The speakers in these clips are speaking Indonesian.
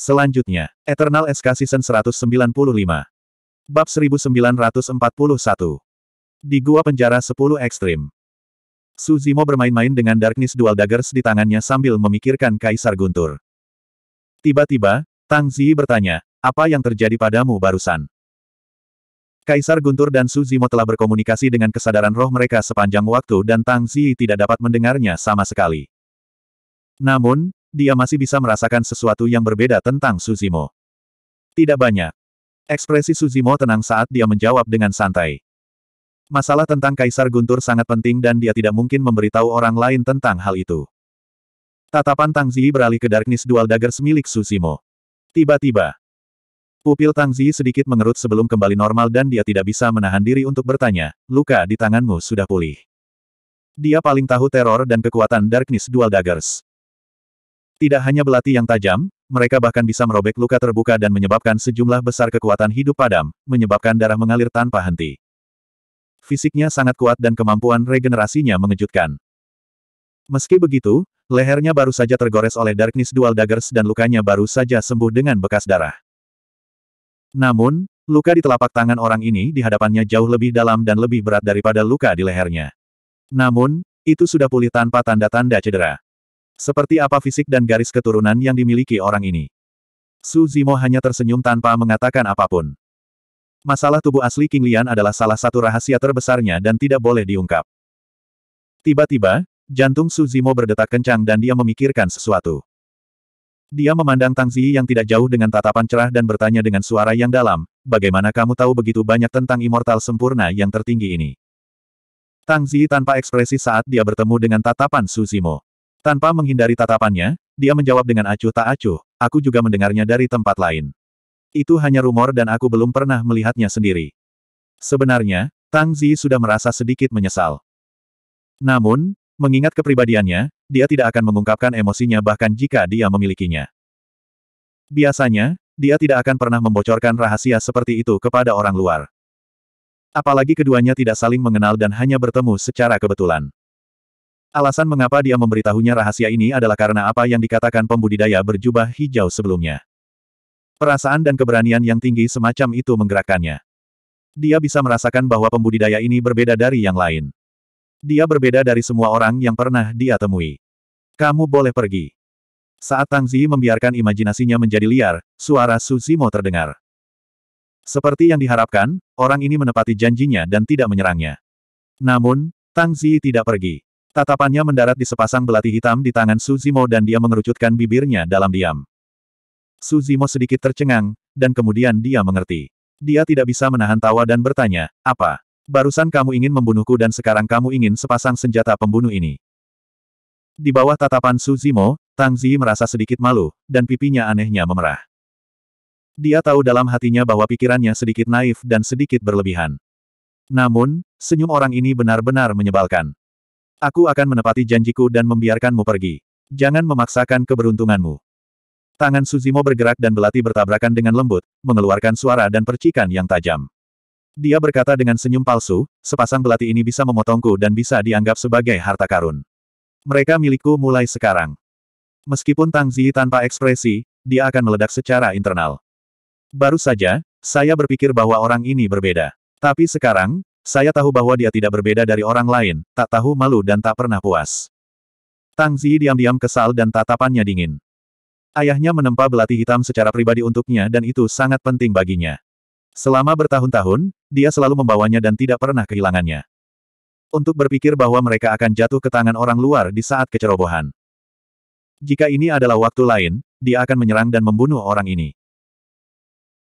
Selanjutnya, Eternal SK Season 195. Bab 1941. Di Gua Penjara 10 Ekstrim. Suzimo bermain-main dengan Darkness Dual Daggers di tangannya sambil memikirkan Kaisar Guntur. Tiba-tiba, Tang Zi bertanya, apa yang terjadi padamu barusan? Kaisar Guntur dan Suzimo telah berkomunikasi dengan kesadaran roh mereka sepanjang waktu dan Tang Zi tidak dapat mendengarnya sama sekali. Namun, dia masih bisa merasakan sesuatu yang berbeda tentang Suzimo. Tidak banyak. Ekspresi Suzimo tenang saat dia menjawab dengan santai. Masalah tentang Kaisar Guntur sangat penting dan dia tidak mungkin memberitahu orang lain tentang hal itu. Tatapan Tang Zi beralih ke Darkness Dual Daggers milik Suzimo. Tiba-tiba, pupil Tang Zi sedikit mengerut sebelum kembali normal dan dia tidak bisa menahan diri untuk bertanya, luka di tanganmu sudah pulih. Dia paling tahu teror dan kekuatan Darkness Dual Daggers. Tidak hanya belati yang tajam, mereka bahkan bisa merobek luka terbuka dan menyebabkan sejumlah besar kekuatan hidup padam, menyebabkan darah mengalir tanpa henti. Fisiknya sangat kuat dan kemampuan regenerasinya mengejutkan. Meski begitu, lehernya baru saja tergores oleh Darkness Dual Daggers dan lukanya baru saja sembuh dengan bekas darah. Namun, luka di telapak tangan orang ini di hadapannya jauh lebih dalam dan lebih berat daripada luka di lehernya. Namun, itu sudah pulih tanpa tanda-tanda cedera. Seperti apa fisik dan garis keturunan yang dimiliki orang ini? Su Zimo hanya tersenyum tanpa mengatakan apapun. Masalah tubuh asli King Lian adalah salah satu rahasia terbesarnya dan tidak boleh diungkap. Tiba-tiba, jantung Su Zimo berdetak kencang dan dia memikirkan sesuatu. Dia memandang Tang Ziyi yang tidak jauh dengan tatapan cerah dan bertanya dengan suara yang dalam, bagaimana kamu tahu begitu banyak tentang immortal sempurna yang tertinggi ini? Tang Ziyi tanpa ekspresi saat dia bertemu dengan tatapan Su Zimo. Tanpa menghindari tatapannya, dia menjawab dengan acuh tak acuh, aku juga mendengarnya dari tempat lain. Itu hanya rumor dan aku belum pernah melihatnya sendiri. Sebenarnya, Tang Zi sudah merasa sedikit menyesal. Namun, mengingat kepribadiannya, dia tidak akan mengungkapkan emosinya bahkan jika dia memilikinya. Biasanya, dia tidak akan pernah membocorkan rahasia seperti itu kepada orang luar. Apalagi keduanya tidak saling mengenal dan hanya bertemu secara kebetulan. Alasan mengapa dia memberitahunya rahasia ini adalah karena apa yang dikatakan pembudidaya berjubah hijau sebelumnya. Perasaan dan keberanian yang tinggi semacam itu menggerakkannya. Dia bisa merasakan bahwa pembudidaya ini berbeda dari yang lain. Dia berbeda dari semua orang yang pernah dia temui. Kamu boleh pergi. Saat Tang Zi membiarkan imajinasinya menjadi liar, suara Su Zimo terdengar. Seperti yang diharapkan, orang ini menepati janjinya dan tidak menyerangnya. Namun, Tang Zi tidak pergi. Tatapannya mendarat di sepasang belati hitam di tangan Suzimo dan dia mengerucutkan bibirnya dalam diam. Suzimo sedikit tercengang, dan kemudian dia mengerti. Dia tidak bisa menahan tawa dan bertanya, apa? Barusan kamu ingin membunuhku dan sekarang kamu ingin sepasang senjata pembunuh ini. Di bawah tatapan Suzimo, Tang Zi merasa sedikit malu, dan pipinya anehnya memerah. Dia tahu dalam hatinya bahwa pikirannya sedikit naif dan sedikit berlebihan. Namun, senyum orang ini benar-benar menyebalkan. Aku akan menepati janjiku dan membiarkanmu pergi. Jangan memaksakan keberuntunganmu. Tangan Suzimo bergerak dan belati bertabrakan dengan lembut, mengeluarkan suara dan percikan yang tajam. Dia berkata dengan senyum palsu, sepasang belati ini bisa memotongku dan bisa dianggap sebagai harta karun. Mereka milikku mulai sekarang. Meskipun Tang Ziyi tanpa ekspresi, dia akan meledak secara internal. Baru saja, saya berpikir bahwa orang ini berbeda. Tapi sekarang, saya tahu bahwa dia tidak berbeda dari orang lain, tak tahu malu dan tak pernah puas. Tang Zi diam-diam kesal dan tatapannya dingin. Ayahnya menempa belati hitam secara pribadi untuknya dan itu sangat penting baginya. Selama bertahun-tahun, dia selalu membawanya dan tidak pernah kehilangannya. Untuk berpikir bahwa mereka akan jatuh ke tangan orang luar di saat kecerobohan. Jika ini adalah waktu lain, dia akan menyerang dan membunuh orang ini.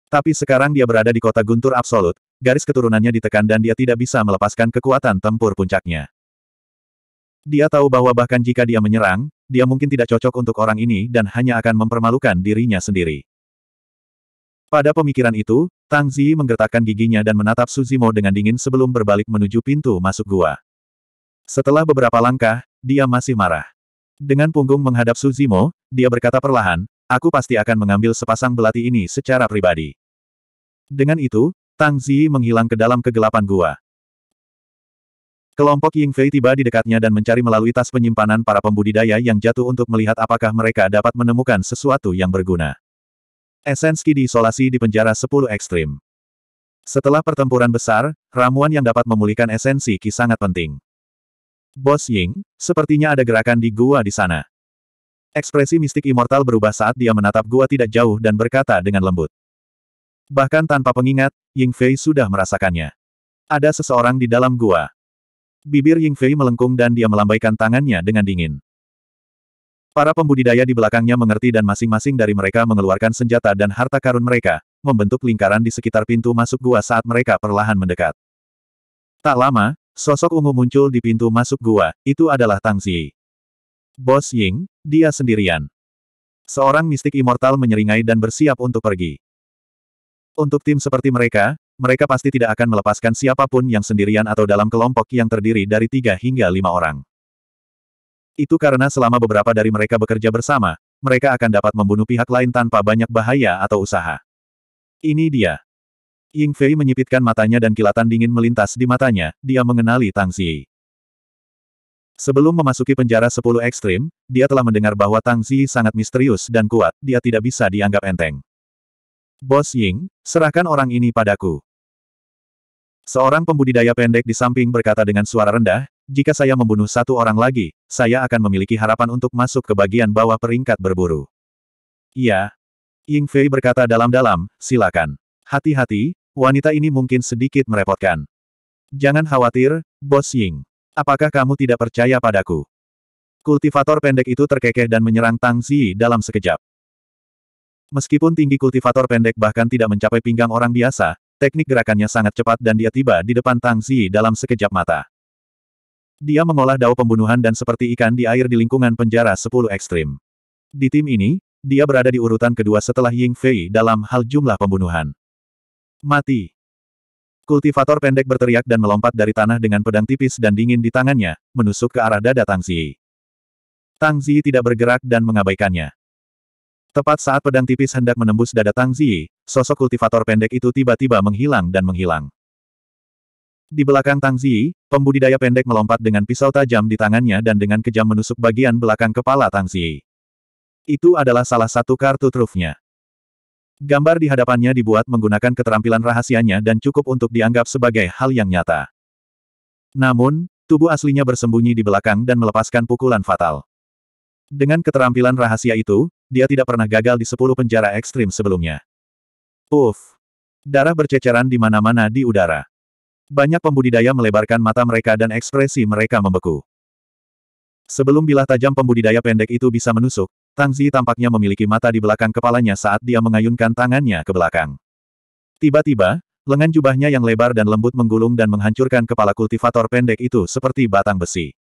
Tapi sekarang dia berada di kota guntur absolut, garis keturunannya ditekan dan dia tidak bisa melepaskan kekuatan tempur puncaknya. Dia tahu bahwa bahkan jika dia menyerang, dia mungkin tidak cocok untuk orang ini dan hanya akan mempermalukan dirinya sendiri. Pada pemikiran itu, Tang Zi menggertakkan giginya dan menatap Suzimo dengan dingin sebelum berbalik menuju pintu masuk gua. Setelah beberapa langkah, dia masih marah. Dengan punggung menghadap Suzimo, dia berkata perlahan, Aku pasti akan mengambil sepasang belati ini secara pribadi. Dengan itu, Tang Zi menghilang ke dalam kegelapan gua. Kelompok Ying Fei tiba di dekatnya dan mencari melalui tas penyimpanan para pembudidaya yang jatuh untuk melihat apakah mereka dapat menemukan sesuatu yang berguna. Esensi diisolasi di penjara 10 ekstrim. Setelah pertempuran besar, ramuan yang dapat memulihkan esensi Ki sangat penting. Bos Ying, sepertinya ada gerakan di gua di sana. Ekspresi mistik immortal berubah saat dia menatap gua tidak jauh dan berkata dengan lembut. Bahkan tanpa pengingat, Ying Fei sudah merasakannya. Ada seseorang di dalam gua. Bibir Ying Fei melengkung dan dia melambaikan tangannya dengan dingin. Para pembudidaya di belakangnya mengerti dan masing-masing dari mereka mengeluarkan senjata dan harta karun mereka, membentuk lingkaran di sekitar pintu masuk gua saat mereka perlahan mendekat. Tak lama, sosok ungu muncul di pintu masuk gua, itu adalah Tang Ziyi. Bos Ying, dia sendirian. Seorang mistik immortal menyeringai dan bersiap untuk pergi. Untuk tim seperti mereka, mereka pasti tidak akan melepaskan siapapun yang sendirian atau dalam kelompok yang terdiri dari tiga hingga lima orang. Itu karena selama beberapa dari mereka bekerja bersama, mereka akan dapat membunuh pihak lain tanpa banyak bahaya atau usaha. Ini dia. Ying Fei menyipitkan matanya dan kilatan dingin melintas di matanya, dia mengenali Tang Xi. Sebelum memasuki penjara sepuluh ekstrim, dia telah mendengar bahwa Tang Zi sangat misterius dan kuat, dia tidak bisa dianggap enteng. Bos Ying, serahkan orang ini padaku. Seorang pembudidaya pendek di samping berkata dengan suara rendah, jika saya membunuh satu orang lagi, saya akan memiliki harapan untuk masuk ke bagian bawah peringkat berburu. Iya. Ying Fei berkata dalam-dalam, silakan. Hati-hati, wanita ini mungkin sedikit merepotkan. Jangan khawatir, Bos Ying. Apakah kamu tidak percaya padaku? Kultivator pendek itu terkekeh dan menyerang Tang Zi dalam sekejap. Meskipun tinggi kultivator pendek bahkan tidak mencapai pinggang orang biasa, teknik gerakannya sangat cepat dan dia tiba di depan Tang Zi dalam sekejap mata. Dia mengolah dao pembunuhan dan seperti ikan di air di lingkungan penjara 10 ekstrim. Di tim ini, dia berada di urutan kedua setelah Ying Fei dalam hal jumlah pembunuhan. Mati. Kultivator pendek berteriak dan melompat dari tanah dengan pedang tipis dan dingin di tangannya, menusuk ke arah dada Tang Ziyi. Tang Ziyi tidak bergerak dan mengabaikannya. Tepat saat pedang tipis hendak menembus dada Tang Ziyi, sosok kultivator pendek itu tiba-tiba menghilang dan menghilang. Di belakang Tang Ziyi, pembudidaya pendek melompat dengan pisau tajam di tangannya dan dengan kejam menusuk bagian belakang kepala Tang Ziyi. Itu adalah salah satu kartu trufnya. Gambar di hadapannya dibuat menggunakan keterampilan rahasianya dan cukup untuk dianggap sebagai hal yang nyata. Namun, tubuh aslinya bersembunyi di belakang dan melepaskan pukulan fatal. Dengan keterampilan rahasia itu, dia tidak pernah gagal di sepuluh penjara ekstrim sebelumnya. Uff! Darah berceceran di mana-mana di udara. Banyak pembudidaya melebarkan mata mereka dan ekspresi mereka membeku. Sebelum bilah tajam pembudidaya pendek itu bisa menusuk, Tang Zi tampaknya memiliki mata di belakang kepalanya saat dia mengayunkan tangannya ke belakang. Tiba-tiba, lengan jubahnya yang lebar dan lembut menggulung dan menghancurkan kepala kultivator pendek itu seperti batang besi.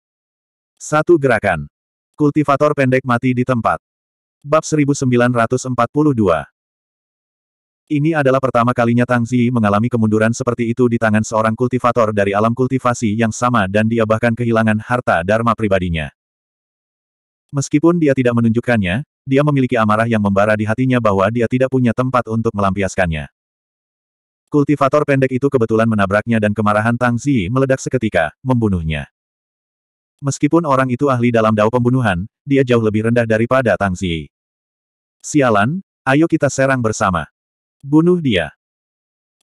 Satu gerakan. Kultivator pendek mati di tempat. Bab 1942 ini adalah pertama kalinya Tang Zi mengalami kemunduran seperti itu di tangan seorang kultivator dari alam kultivasi yang sama dan dia bahkan kehilangan harta dharma pribadinya. Meskipun dia tidak menunjukkannya, dia memiliki amarah yang membara di hatinya bahwa dia tidak punya tempat untuk melampiaskannya. Kultivator pendek itu kebetulan menabraknya dan kemarahan Tang Zi meledak seketika, membunuhnya. Meskipun orang itu ahli dalam dao pembunuhan, dia jauh lebih rendah daripada Tang Zi. Sialan, ayo kita serang bersama. Bunuh dia.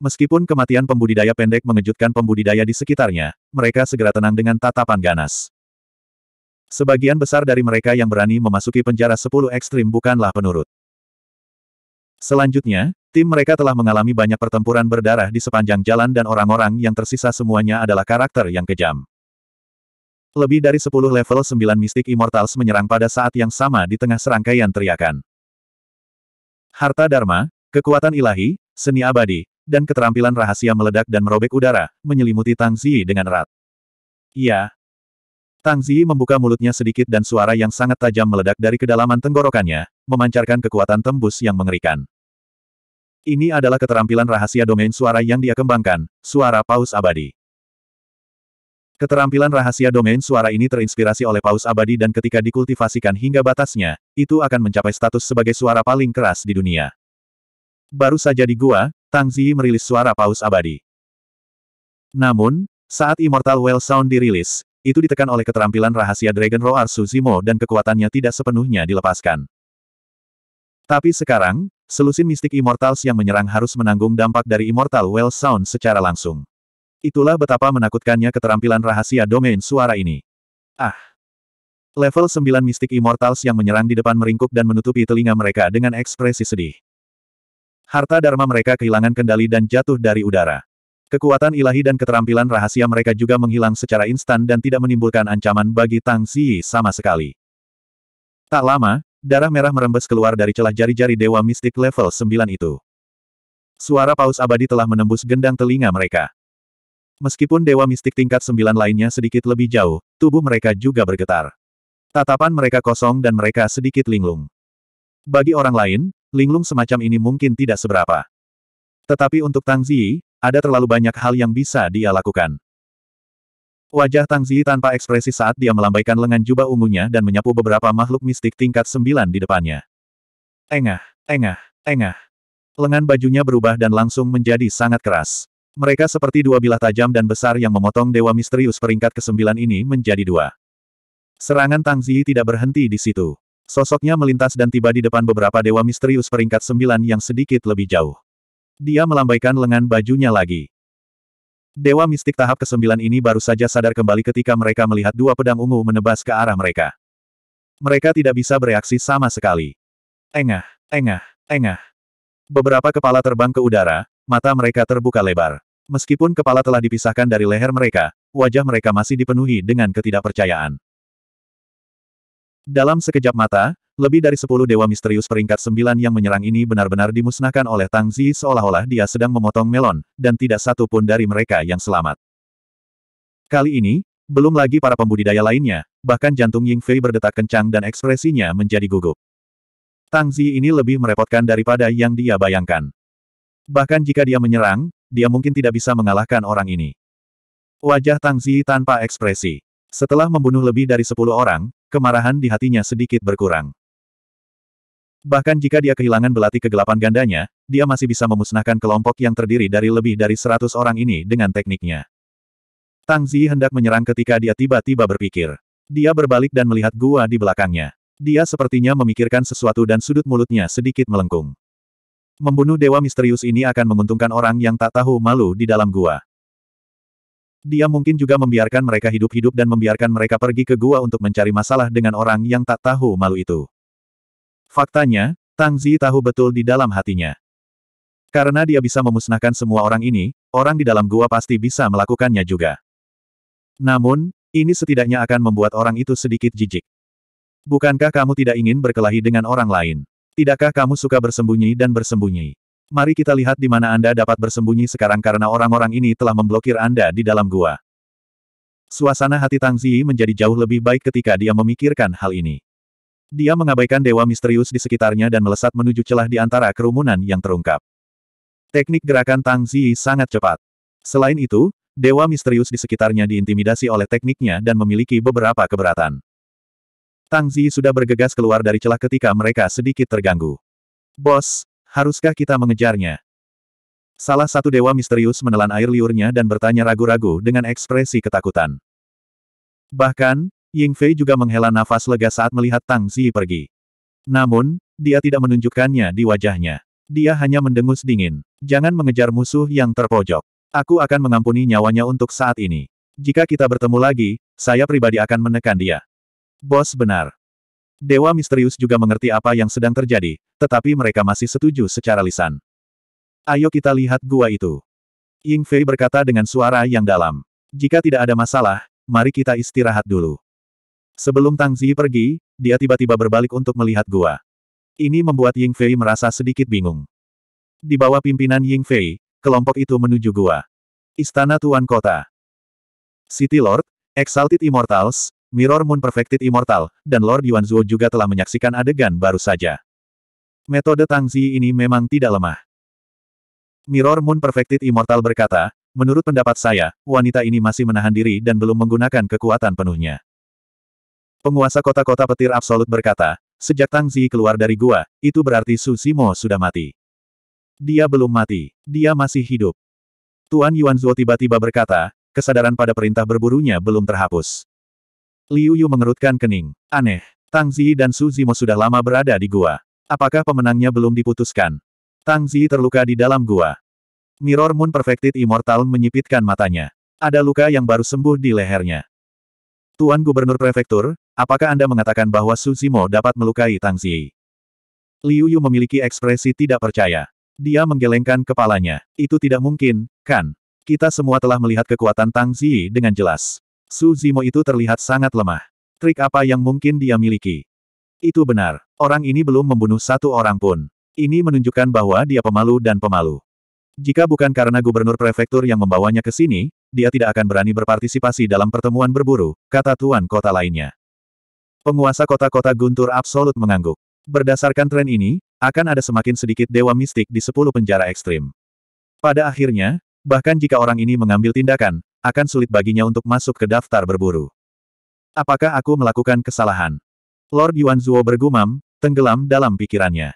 Meskipun kematian pembudidaya pendek mengejutkan pembudidaya di sekitarnya, mereka segera tenang dengan tatapan ganas. Sebagian besar dari mereka yang berani memasuki penjara sepuluh ekstrim bukanlah penurut. Selanjutnya, tim mereka telah mengalami banyak pertempuran berdarah di sepanjang jalan dan orang-orang yang tersisa semuanya adalah karakter yang kejam. Lebih dari sepuluh level sembilan mistik Immortals menyerang pada saat yang sama di tengah serangkaian teriakan. Harta Dharma, kekuatan ilahi, seni abadi, dan keterampilan rahasia meledak dan merobek udara, menyelimuti Tang Ziyi dengan erat. Ya, Tang Zi membuka mulutnya sedikit dan suara yang sangat tajam meledak dari kedalaman tenggorokannya, memancarkan kekuatan tembus yang mengerikan. Ini adalah keterampilan rahasia domain suara yang dia kembangkan, suara paus abadi. Keterampilan rahasia domain suara ini terinspirasi oleh paus abadi dan ketika dikultivasikan hingga batasnya, itu akan mencapai status sebagai suara paling keras di dunia. Baru saja di gua, Tang Zi merilis suara paus abadi. Namun, saat Immortal Well Sound dirilis, itu ditekan oleh keterampilan rahasia Dragon Roar Suzimo dan kekuatannya tidak sepenuhnya dilepaskan. Tapi sekarang, selusin mistik Immortals yang menyerang harus menanggung dampak dari Immortal Well Sound secara langsung. Itulah betapa menakutkannya keterampilan rahasia domain suara ini. Ah! Level 9 mistik Immortals yang menyerang di depan meringkuk dan menutupi telinga mereka dengan ekspresi sedih. Harta Dharma mereka kehilangan kendali dan jatuh dari udara. Kekuatan ilahi dan keterampilan rahasia mereka juga menghilang secara instan dan tidak menimbulkan ancaman bagi Tang Ziyi sama sekali. Tak lama, darah merah merembes keluar dari celah jari-jari Dewa Mistik level 9 itu. Suara paus abadi telah menembus gendang telinga mereka. Meskipun Dewa Mistik tingkat 9 lainnya sedikit lebih jauh, tubuh mereka juga bergetar. Tatapan mereka kosong dan mereka sedikit linglung. Bagi orang lain, linglung semacam ini mungkin tidak seberapa. Tetapi untuk Tang Ziyi, ada terlalu banyak hal yang bisa dia lakukan. Wajah Tang Zi tanpa ekspresi saat dia melambaikan lengan jubah ungunya dan menyapu beberapa makhluk mistik tingkat sembilan di depannya. Engah, engah, engah. Lengan bajunya berubah dan langsung menjadi sangat keras. Mereka seperti dua bilah tajam dan besar yang memotong dewa misterius peringkat kesembilan ini menjadi dua. Serangan Tang Zi tidak berhenti di situ. Sosoknya melintas dan tiba di depan beberapa dewa misterius peringkat sembilan yang sedikit lebih jauh. Dia melambaikan lengan bajunya lagi. Dewa mistik tahap ke-9 ini baru saja sadar kembali ketika mereka melihat dua pedang ungu menebas ke arah mereka. Mereka tidak bisa bereaksi sama sekali. Engah, engah, engah. Beberapa kepala terbang ke udara, mata mereka terbuka lebar. Meskipun kepala telah dipisahkan dari leher mereka, wajah mereka masih dipenuhi dengan ketidakpercayaan. Dalam sekejap mata, lebih dari sepuluh dewa misterius peringkat sembilan yang menyerang ini benar-benar dimusnahkan oleh Tang Zi seolah-olah dia sedang memotong melon, dan tidak satu pun dari mereka yang selamat. Kali ini, belum lagi para pembudidaya lainnya, bahkan jantung Ying Fei berdetak kencang dan ekspresinya menjadi gugup. Tang Zi ini lebih merepotkan daripada yang dia bayangkan. Bahkan jika dia menyerang, dia mungkin tidak bisa mengalahkan orang ini. Wajah Tang Zi tanpa ekspresi. Setelah membunuh lebih dari sepuluh orang, kemarahan di hatinya sedikit berkurang. Bahkan jika dia kehilangan belati kegelapan gandanya, dia masih bisa memusnahkan kelompok yang terdiri dari lebih dari seratus orang ini dengan tekniknya. Tang Zi hendak menyerang ketika dia tiba-tiba berpikir. Dia berbalik dan melihat gua di belakangnya. Dia sepertinya memikirkan sesuatu dan sudut mulutnya sedikit melengkung. Membunuh dewa misterius ini akan menguntungkan orang yang tak tahu malu di dalam gua. Dia mungkin juga membiarkan mereka hidup-hidup dan membiarkan mereka pergi ke gua untuk mencari masalah dengan orang yang tak tahu malu itu. Faktanya, Tang Zi tahu betul di dalam hatinya. Karena dia bisa memusnahkan semua orang ini, orang di dalam gua pasti bisa melakukannya juga. Namun, ini setidaknya akan membuat orang itu sedikit jijik. Bukankah kamu tidak ingin berkelahi dengan orang lain? Tidakkah kamu suka bersembunyi dan bersembunyi? Mari kita lihat di mana Anda dapat bersembunyi sekarang karena orang-orang ini telah memblokir Anda di dalam gua. Suasana hati Tang Zi menjadi jauh lebih baik ketika dia memikirkan hal ini. Dia mengabaikan dewa misterius di sekitarnya dan melesat menuju celah di antara kerumunan yang terungkap. Teknik gerakan Tang Ziyi sangat cepat. Selain itu, dewa misterius di sekitarnya diintimidasi oleh tekniknya dan memiliki beberapa keberatan. Tang Ziyi sudah bergegas keluar dari celah ketika mereka sedikit terganggu. Bos, haruskah kita mengejarnya? Salah satu dewa misterius menelan air liurnya dan bertanya ragu-ragu dengan ekspresi ketakutan. Bahkan, Ying Fei juga menghela nafas lega saat melihat Tang Zi pergi. Namun, dia tidak menunjukkannya di wajahnya. Dia hanya mendengus dingin. Jangan mengejar musuh yang terpojok. Aku akan mengampuni nyawanya untuk saat ini. Jika kita bertemu lagi, saya pribadi akan menekan dia. Bos benar. Dewa misterius juga mengerti apa yang sedang terjadi, tetapi mereka masih setuju secara lisan. Ayo kita lihat gua itu. Ying Fei berkata dengan suara yang dalam. Jika tidak ada masalah, mari kita istirahat dulu. Sebelum Tang Zi pergi, dia tiba-tiba berbalik untuk melihat gua. Ini membuat Ying Fei merasa sedikit bingung. Di bawah pimpinan Ying Fei, kelompok itu menuju gua. Istana Tuan Kota. City Lord, Exalted Immortals, Mirror Moon Perfected Immortal, dan Lord Yuan Zhuo juga telah menyaksikan adegan baru saja. Metode Tang Zi ini memang tidak lemah. Mirror Moon Perfected Immortal berkata, menurut pendapat saya, wanita ini masih menahan diri dan belum menggunakan kekuatan penuhnya. Penguasa kota-kota petir absolut berkata, sejak Tang Zi keluar dari gua, itu berarti Su Simo sudah mati. Dia belum mati, dia masih hidup. Tuan Yuan Zhuo tiba-tiba berkata, kesadaran pada perintah berburunya belum terhapus. Liu Yu mengerutkan kening. Aneh, Tang Zi dan Su Zimo sudah lama berada di gua. Apakah pemenangnya belum diputuskan? Tang Zi terluka di dalam gua. Mirror Moon Perfected Immortal menyipitkan matanya. Ada luka yang baru sembuh di lehernya. Tuan Gubernur Prefektur, apakah Anda mengatakan bahwa Su Zimo dapat melukai Tang Ziyi? Liu Yu memiliki ekspresi tidak percaya. Dia menggelengkan kepalanya. Itu tidak mungkin, kan? Kita semua telah melihat kekuatan Tang Ziyi dengan jelas. Su Zimo itu terlihat sangat lemah. Trik apa yang mungkin dia miliki? Itu benar. Orang ini belum membunuh satu orang pun. Ini menunjukkan bahwa dia pemalu dan pemalu. Jika bukan karena gubernur prefektur yang membawanya ke sini, dia tidak akan berani berpartisipasi dalam pertemuan berburu, kata tuan kota lainnya. Penguasa kota-kota Guntur absolut mengangguk. Berdasarkan tren ini, akan ada semakin sedikit dewa mistik di sepuluh penjara ekstrim. Pada akhirnya, bahkan jika orang ini mengambil tindakan, akan sulit baginya untuk masuk ke daftar berburu. Apakah aku melakukan kesalahan? Lord Yuan Zhuo bergumam, tenggelam dalam pikirannya.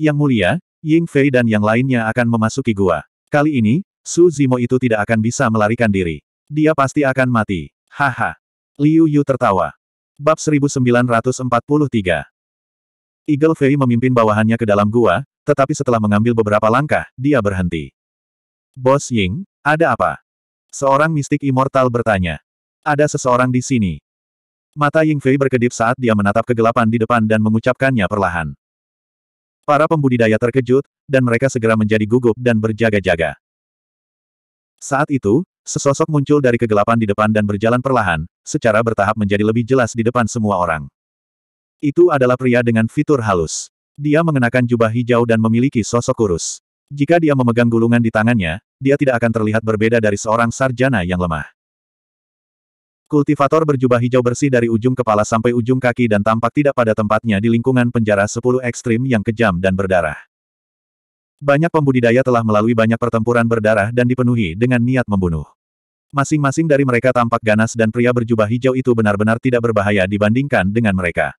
Yang mulia, Ying Fei dan yang lainnya akan memasuki gua. Kali ini, Su Zimo itu tidak akan bisa melarikan diri. Dia pasti akan mati. Haha. Liu Yu tertawa. Bab 1943 Eagle Fei memimpin bawahannya ke dalam gua, tetapi setelah mengambil beberapa langkah, dia berhenti. Bos Ying, ada apa? Seorang mistik immortal bertanya. Ada seseorang di sini. Mata Ying Fei berkedip saat dia menatap kegelapan di depan dan mengucapkannya perlahan. Para pembudidaya terkejut, dan mereka segera menjadi gugup dan berjaga-jaga. Saat itu, sesosok muncul dari kegelapan di depan dan berjalan perlahan, secara bertahap menjadi lebih jelas di depan semua orang. Itu adalah pria dengan fitur halus. Dia mengenakan jubah hijau dan memiliki sosok kurus. Jika dia memegang gulungan di tangannya, dia tidak akan terlihat berbeda dari seorang sarjana yang lemah. Kultivator berjubah hijau bersih dari ujung kepala sampai ujung kaki dan tampak tidak pada tempatnya di lingkungan penjara 10 ekstrim yang kejam dan berdarah. Banyak pembudidaya telah melalui banyak pertempuran berdarah dan dipenuhi dengan niat membunuh. Masing-masing dari mereka tampak ganas dan pria berjubah hijau itu benar-benar tidak berbahaya dibandingkan dengan mereka.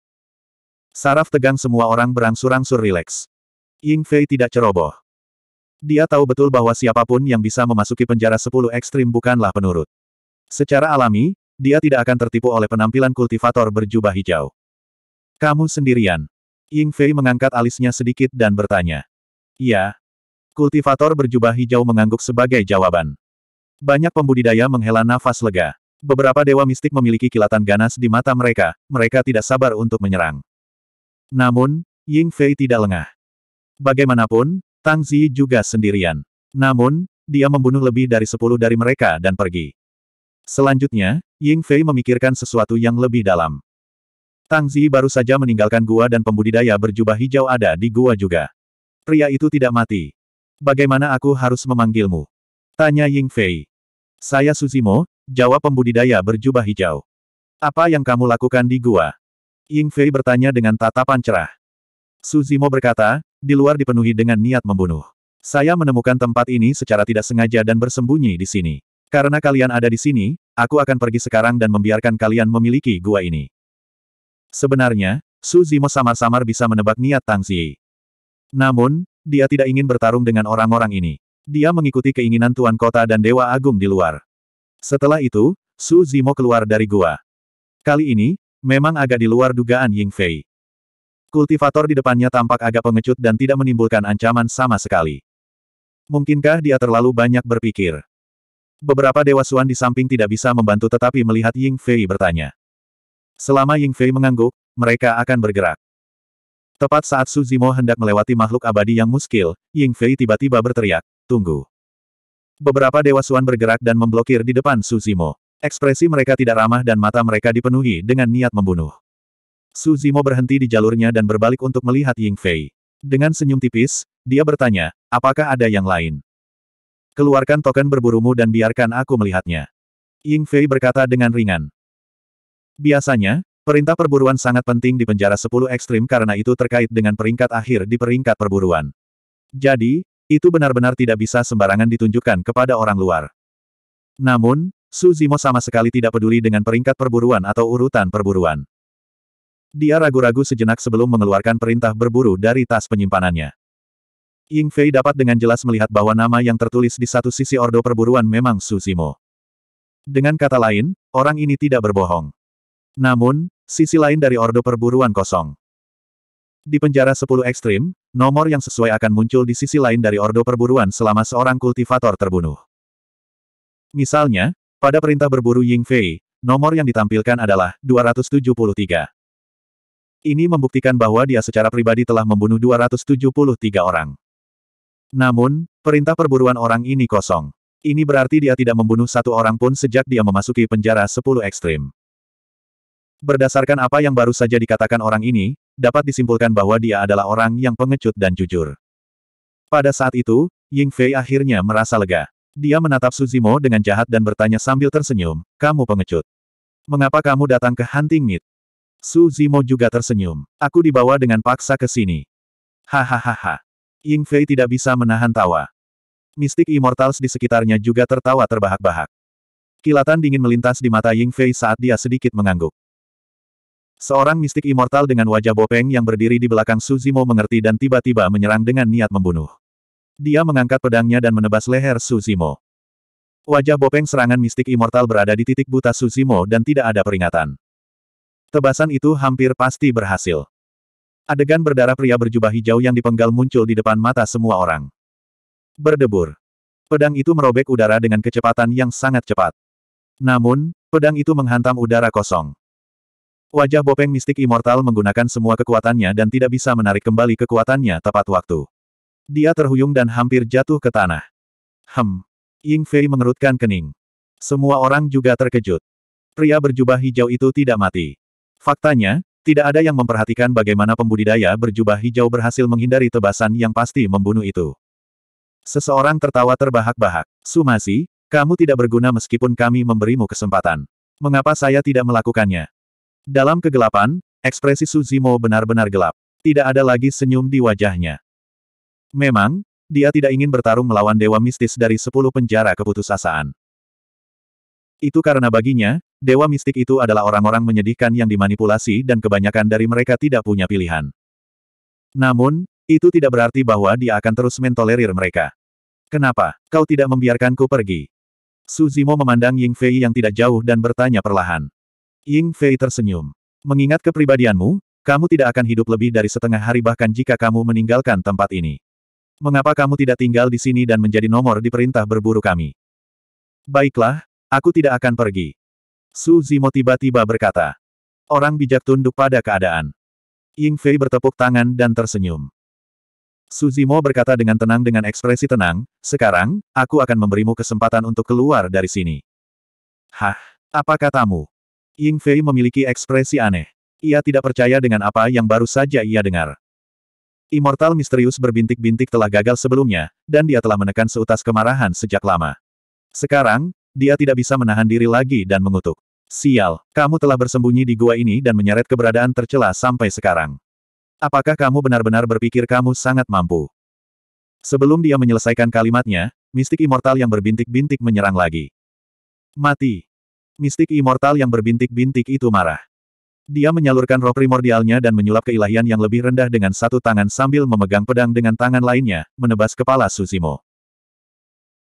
Saraf tegang semua orang berangsur-angsur rileks. Ying Fei tidak ceroboh. Dia tahu betul bahwa siapapun yang bisa memasuki penjara sepuluh ekstrim bukanlah penurut. Secara alami, dia tidak akan tertipu oleh penampilan kultivator berjubah hijau. Kamu sendirian. Ying Fei mengangkat alisnya sedikit dan bertanya. Iya. Kultivator berjubah hijau mengangguk sebagai jawaban. Banyak pembudidaya menghela nafas lega. Beberapa dewa mistik memiliki kilatan ganas di mata mereka, mereka tidak sabar untuk menyerang. Namun, Ying Fei tidak lengah. Bagaimanapun, Tang Zi juga sendirian. Namun, dia membunuh lebih dari sepuluh dari mereka dan pergi. Selanjutnya, Ying Fei memikirkan sesuatu yang lebih dalam. Tang Zi baru saja meninggalkan gua dan pembudidaya berjubah hijau ada di gua juga. Pria itu tidak mati. Bagaimana aku harus memanggilmu? Tanya Ying Fei. Saya Suzimo, jawab pembudidaya berjubah hijau. Apa yang kamu lakukan di gua? Ying Fei bertanya dengan tatapan cerah. Suzimo berkata, di luar dipenuhi dengan niat membunuh. Saya menemukan tempat ini secara tidak sengaja dan bersembunyi di sini. Karena kalian ada di sini, aku akan pergi sekarang dan membiarkan kalian memiliki gua ini. Sebenarnya, Suzimo samar-samar bisa menebak niat Tang Ziyi. Namun, dia tidak ingin bertarung dengan orang-orang ini. Dia mengikuti keinginan Tuan Kota dan Dewa Agung di luar. Setelah itu, Su Zimo keluar dari gua. Kali ini, memang agak di luar dugaan Ying Fei. Kultivator di depannya tampak agak pengecut dan tidak menimbulkan ancaman sama sekali. Mungkinkah dia terlalu banyak berpikir? Beberapa Dewa Suan di samping tidak bisa membantu tetapi melihat Ying Fei bertanya. Selama Ying Fei mengangguk, mereka akan bergerak. Tepat saat Su Zimo hendak melewati makhluk abadi yang muskil, Ying Fei tiba-tiba berteriak, tunggu. Beberapa Dewa Suan bergerak dan memblokir di depan Su Zimo. Ekspresi mereka tidak ramah dan mata mereka dipenuhi dengan niat membunuh. Su Zimo berhenti di jalurnya dan berbalik untuk melihat Ying Fei. Dengan senyum tipis, dia bertanya, apakah ada yang lain? Keluarkan token berburumu dan biarkan aku melihatnya. Ying Fei berkata dengan ringan. Biasanya, Perintah perburuan sangat penting di penjara 10 ekstrim karena itu terkait dengan peringkat akhir di peringkat perburuan. Jadi, itu benar-benar tidak bisa sembarangan ditunjukkan kepada orang luar. Namun, Suzimo sama sekali tidak peduli dengan peringkat perburuan atau urutan perburuan. Dia ragu-ragu sejenak sebelum mengeluarkan perintah berburu dari tas penyimpanannya. Ying Fei dapat dengan jelas melihat bahwa nama yang tertulis di satu sisi Ordo Perburuan memang Suzimo. Dengan kata lain, orang ini tidak berbohong. Namun, Sisi lain dari Ordo Perburuan Kosong. Di penjara 10 ekstrim, nomor yang sesuai akan muncul di sisi lain dari Ordo Perburuan selama seorang kultivator terbunuh. Misalnya, pada perintah berburu Ying Fei, nomor yang ditampilkan adalah 273. Ini membuktikan bahwa dia secara pribadi telah membunuh 273 orang. Namun, perintah perburuan orang ini kosong. Ini berarti dia tidak membunuh satu orang pun sejak dia memasuki penjara 10 ekstrim. Berdasarkan apa yang baru saja dikatakan orang ini, dapat disimpulkan bahwa dia adalah orang yang pengecut dan jujur. Pada saat itu, Ying Fei akhirnya merasa lega. Dia menatap Suzimo dengan jahat dan bertanya sambil tersenyum, kamu pengecut. Mengapa kamu datang ke Hunting Meet? Suzimo juga tersenyum. Aku dibawa dengan paksa ke sini. Hahaha. Ying Fei tidak bisa menahan tawa. Mistik Immortals di sekitarnya juga tertawa terbahak-bahak. Kilatan dingin melintas di mata Ying Fei saat dia sedikit mengangguk. Seorang mistik immortal dengan wajah bopeng yang berdiri di belakang Suzimo mengerti dan tiba-tiba menyerang dengan niat membunuh. Dia mengangkat pedangnya dan menebas leher Suzimo. Wajah bopeng serangan mistik immortal berada di titik buta Suzimo dan tidak ada peringatan. Tebasan itu hampir pasti berhasil. Adegan berdarah pria berjubah hijau yang dipenggal muncul di depan mata semua orang. Berdebur. Pedang itu merobek udara dengan kecepatan yang sangat cepat. Namun, pedang itu menghantam udara kosong. Wajah Bopeng mistik immortal menggunakan semua kekuatannya dan tidak bisa menarik kembali kekuatannya tepat waktu. Dia terhuyung dan hampir jatuh ke tanah. Hem. Ying Fei mengerutkan kening. Semua orang juga terkejut. Pria berjubah hijau itu tidak mati. Faktanya, tidak ada yang memperhatikan bagaimana pembudidaya berjubah hijau berhasil menghindari tebasan yang pasti membunuh itu. Seseorang tertawa terbahak-bahak. Sumasi, kamu tidak berguna meskipun kami memberimu kesempatan. Mengapa saya tidak melakukannya? Dalam kegelapan, ekspresi Suzimo benar-benar gelap. Tidak ada lagi senyum di wajahnya. Memang, dia tidak ingin bertarung melawan dewa mistis dari sepuluh penjara keputusasaan. Itu karena baginya, dewa mistik itu adalah orang-orang menyedihkan yang dimanipulasi dan kebanyakan dari mereka tidak punya pilihan. Namun, itu tidak berarti bahwa dia akan terus mentolerir mereka. Kenapa? Kau tidak membiarkanku pergi? Suzimo memandang Ying Fei yang tidak jauh dan bertanya perlahan. Ying Fei tersenyum. Mengingat kepribadianmu, kamu tidak akan hidup lebih dari setengah hari bahkan jika kamu meninggalkan tempat ini. Mengapa kamu tidak tinggal di sini dan menjadi nomor di perintah berburu kami? Baiklah, aku tidak akan pergi. Su Zimo tiba-tiba berkata. Orang bijak tunduk pada keadaan. Ying Fei bertepuk tangan dan tersenyum. Su Zimo berkata dengan tenang dengan ekspresi tenang, sekarang, aku akan memberimu kesempatan untuk keluar dari sini. Hah, apa katamu? Ying Fei memiliki ekspresi aneh. Ia tidak percaya dengan apa yang baru saja ia dengar. Immortal misterius berbintik-bintik telah gagal sebelumnya, dan dia telah menekan seutas kemarahan sejak lama. Sekarang, dia tidak bisa menahan diri lagi dan mengutuk. Sial, kamu telah bersembunyi di gua ini dan menyeret keberadaan tercela sampai sekarang. Apakah kamu benar-benar berpikir kamu sangat mampu? Sebelum dia menyelesaikan kalimatnya, mistik immortal yang berbintik-bintik menyerang lagi. Mati. Mistik immortal yang berbintik-bintik itu marah. Dia menyalurkan roh primordialnya dan menyulap keilahian yang lebih rendah dengan satu tangan sambil memegang pedang dengan tangan lainnya, menebas kepala Suzimo.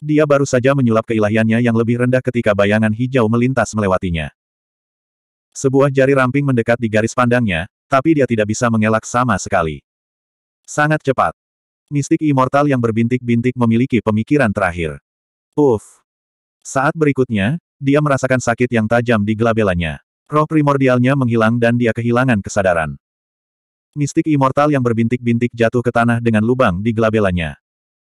Dia baru saja menyulap keilahiannya yang lebih rendah ketika bayangan hijau melintas melewatinya. Sebuah jari ramping mendekat di garis pandangnya, tapi dia tidak bisa mengelak sama sekali. Sangat cepat. Mistik immortal yang berbintik-bintik memiliki pemikiran terakhir. Uff. Saat berikutnya, dia merasakan sakit yang tajam di gelabelanya. Roh primordialnya menghilang dan dia kehilangan kesadaran. Mistik immortal yang berbintik-bintik jatuh ke tanah dengan lubang di gelabelanya.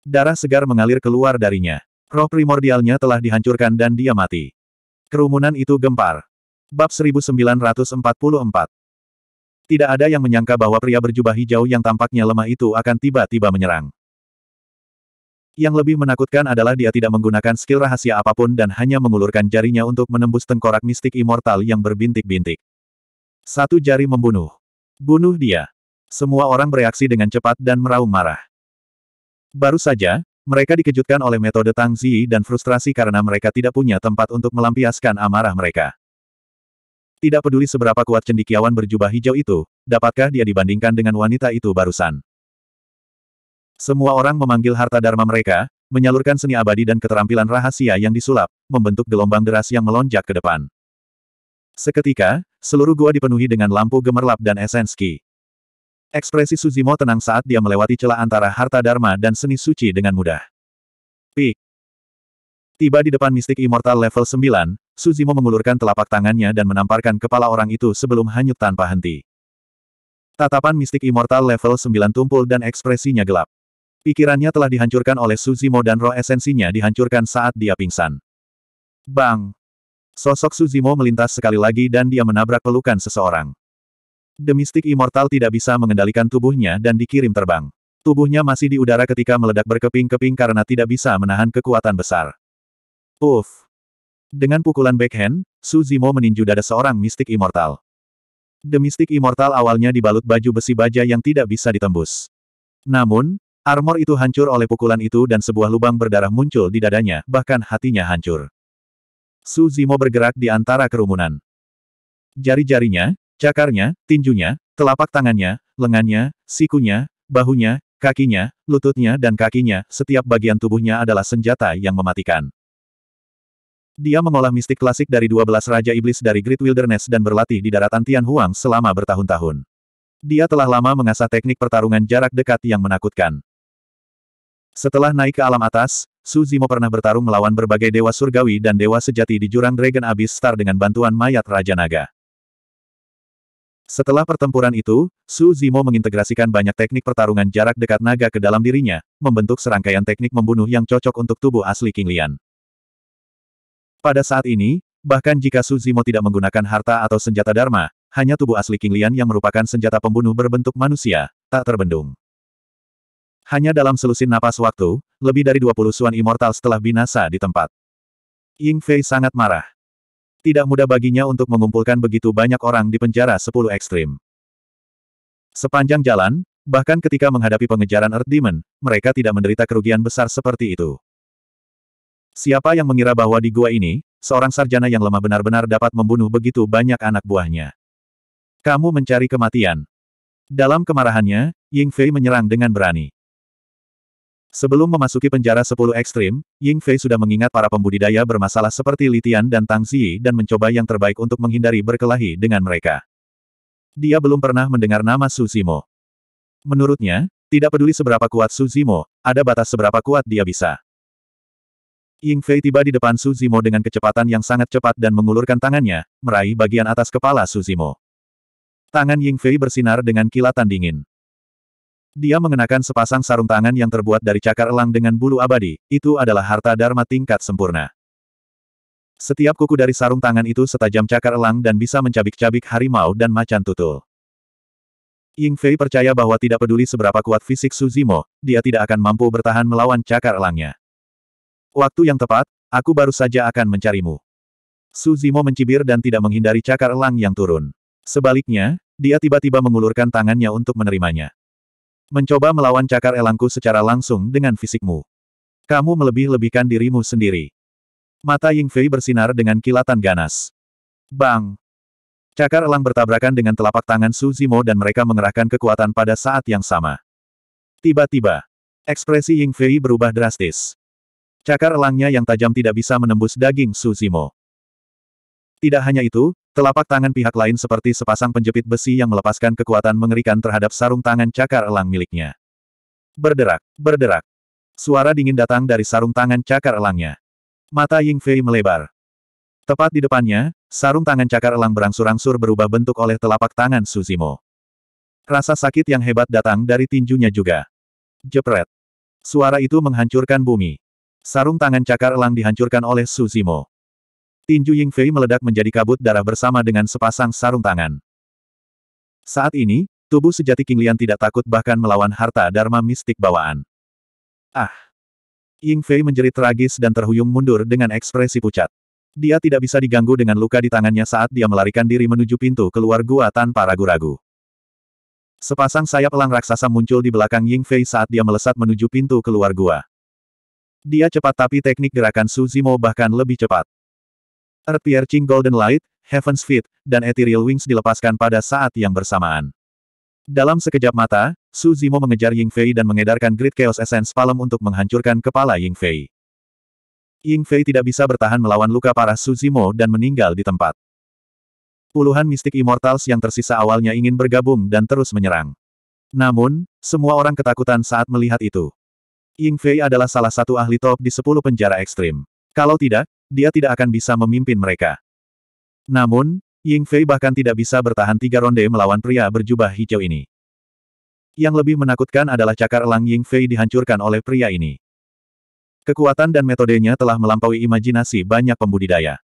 Darah segar mengalir keluar darinya. Roh primordialnya telah dihancurkan dan dia mati. Kerumunan itu gempar. Bab 1944 Tidak ada yang menyangka bahwa pria berjubah hijau yang tampaknya lemah itu akan tiba-tiba menyerang. Yang lebih menakutkan adalah dia tidak menggunakan skill rahasia apapun dan hanya mengulurkan jarinya untuk menembus tengkorak mistik immortal yang berbintik-bintik. Satu jari membunuh. Bunuh dia. Semua orang bereaksi dengan cepat dan meraung marah. Baru saja, mereka dikejutkan oleh metode Tang Ziyi dan frustrasi karena mereka tidak punya tempat untuk melampiaskan amarah mereka. Tidak peduli seberapa kuat cendikiawan berjubah hijau itu, dapatkah dia dibandingkan dengan wanita itu barusan. Semua orang memanggil harta dharma mereka, menyalurkan seni abadi dan keterampilan rahasia yang disulap, membentuk gelombang deras yang melonjak ke depan. Seketika, seluruh gua dipenuhi dengan lampu gemerlap dan esenski. Ekspresi Suzimo tenang saat dia melewati celah antara harta dharma dan seni suci dengan mudah. Pik. Tiba di depan mistik immortal level 9, Suzimo mengulurkan telapak tangannya dan menamparkan kepala orang itu sebelum hanyut tanpa henti. Tatapan mistik immortal level 9 tumpul dan ekspresinya gelap. Pikirannya telah dihancurkan oleh Suzimo dan roh esensinya dihancurkan saat dia pingsan. Bang! Sosok Suzimo melintas sekali lagi dan dia menabrak pelukan seseorang. Demistik Immortal tidak bisa mengendalikan tubuhnya dan dikirim terbang. Tubuhnya masih di udara ketika meledak berkeping-keping karena tidak bisa menahan kekuatan besar. Uff! Dengan pukulan backhand, Suzimo meninju dada seorang mistik immortal. Demistik immortal awalnya dibalut baju besi baja yang tidak bisa ditembus. Namun, Armor itu hancur oleh pukulan itu dan sebuah lubang berdarah muncul di dadanya, bahkan hatinya hancur. Su Zimo bergerak di antara kerumunan. Jari-jarinya, cakarnya, tinjunya, telapak tangannya, lengannya, sikunya, bahunya, kakinya, lututnya dan kakinya, setiap bagian tubuhnya adalah senjata yang mematikan. Dia mengolah mistik klasik dari 12 Raja Iblis dari Great Wilderness dan berlatih di daratan Tianhuang selama bertahun-tahun. Dia telah lama mengasah teknik pertarungan jarak dekat yang menakutkan. Setelah naik ke alam atas, Su Zimo pernah bertarung melawan berbagai dewa surgawi dan dewa sejati di jurang Dragon Abyss Star dengan bantuan mayat Raja Naga. Setelah pertempuran itu, Su Zimo mengintegrasikan banyak teknik pertarungan jarak dekat naga ke dalam dirinya, membentuk serangkaian teknik membunuh yang cocok untuk tubuh asli King Lian. Pada saat ini, bahkan jika Su Zimo tidak menggunakan harta atau senjata Dharma, hanya tubuh asli King Lian yang merupakan senjata pembunuh berbentuk manusia, tak terbendung. Hanya dalam selusin napas waktu, lebih dari 20 Suan Immortal setelah binasa di tempat. Ying Fei sangat marah. Tidak mudah baginya untuk mengumpulkan begitu banyak orang di penjara 10 ekstrim. Sepanjang jalan, bahkan ketika menghadapi pengejaran Earth Demon, mereka tidak menderita kerugian besar seperti itu. Siapa yang mengira bahwa di gua ini, seorang sarjana yang lemah benar-benar dapat membunuh begitu banyak anak buahnya? Kamu mencari kematian. Dalam kemarahannya, Ying Fei menyerang dengan berani. Sebelum memasuki penjara 10 ekstrim, Ying Fei sudah mengingat para pembudidaya bermasalah seperti Litian dan Tang Ziyi dan mencoba yang terbaik untuk menghindari berkelahi dengan mereka. Dia belum pernah mendengar nama Su Zimo. Menurutnya, tidak peduli seberapa kuat Su Zimo, ada batas seberapa kuat dia bisa. Ying Fei tiba di depan Su Zimo dengan kecepatan yang sangat cepat dan mengulurkan tangannya, meraih bagian atas kepala Su Zimo. Tangan Ying Fei bersinar dengan kilatan dingin. Dia mengenakan sepasang sarung tangan yang terbuat dari cakar elang dengan bulu abadi, itu adalah harta dharma tingkat sempurna. Setiap kuku dari sarung tangan itu setajam cakar elang dan bisa mencabik-cabik harimau dan macan tutul. Ying Fei percaya bahwa tidak peduli seberapa kuat fisik Suzimo, dia tidak akan mampu bertahan melawan cakar elangnya. Waktu yang tepat, aku baru saja akan mencarimu. Suzimo mencibir dan tidak menghindari cakar elang yang turun. Sebaliknya, dia tiba-tiba mengulurkan tangannya untuk menerimanya. Mencoba melawan cakar elangku secara langsung dengan fisikmu. Kamu melebih-lebihkan dirimu sendiri. Mata Ying Fei bersinar dengan kilatan ganas. Bang! Cakar elang bertabrakan dengan telapak tangan Su Zimo dan mereka mengerahkan kekuatan pada saat yang sama. Tiba-tiba, ekspresi Ying Fei berubah drastis. Cakar elangnya yang tajam tidak bisa menembus daging Su Zimo. Tidak hanya itu, Telapak tangan pihak lain seperti sepasang penjepit besi yang melepaskan kekuatan mengerikan terhadap sarung tangan cakar elang miliknya. Berderak, berderak. Suara dingin datang dari sarung tangan cakar elangnya. Mata Ying Fei melebar. Tepat di depannya, sarung tangan cakar elang berangsur-angsur berubah bentuk oleh telapak tangan Suzimo. Rasa sakit yang hebat datang dari tinjunya juga. Jepret. Suara itu menghancurkan bumi. Sarung tangan cakar elang dihancurkan oleh Suzimo. Tinju Yingfei meledak menjadi kabut darah bersama dengan sepasang sarung tangan. Saat ini, tubuh sejati King Lian tidak takut bahkan melawan harta dharma mistik bawaan. Ah! Yingfei Fei menjerit tragis dan terhuyung mundur dengan ekspresi pucat. Dia tidak bisa diganggu dengan luka di tangannya saat dia melarikan diri menuju pintu keluar gua tanpa ragu-ragu. Sepasang sayap elang raksasa muncul di belakang Yingfei saat dia melesat menuju pintu keluar gua. Dia cepat tapi teknik gerakan Su Zimo bahkan lebih cepat. Earth Piercing Golden Light, Heaven's Feet, dan Ethereal Wings dilepaskan pada saat yang bersamaan. Dalam sekejap mata, Su Zimo mengejar Ying Fei dan mengedarkan Great Chaos Essence Palem untuk menghancurkan kepala Ying Fei. Ying Fei tidak bisa bertahan melawan luka parah Su Zimo dan meninggal di tempat. Puluhan mistik Immortals yang tersisa awalnya ingin bergabung dan terus menyerang. Namun, semua orang ketakutan saat melihat itu. Ying Fei adalah salah satu ahli top di 10 penjara ekstrim. Kalau tidak, dia tidak akan bisa memimpin mereka. Namun, Ying Fei bahkan tidak bisa bertahan tiga ronde melawan pria berjubah hijau ini. Yang lebih menakutkan adalah cakar elang Ying Fei dihancurkan oleh pria ini. Kekuatan dan metodenya telah melampaui imajinasi banyak pembudidaya.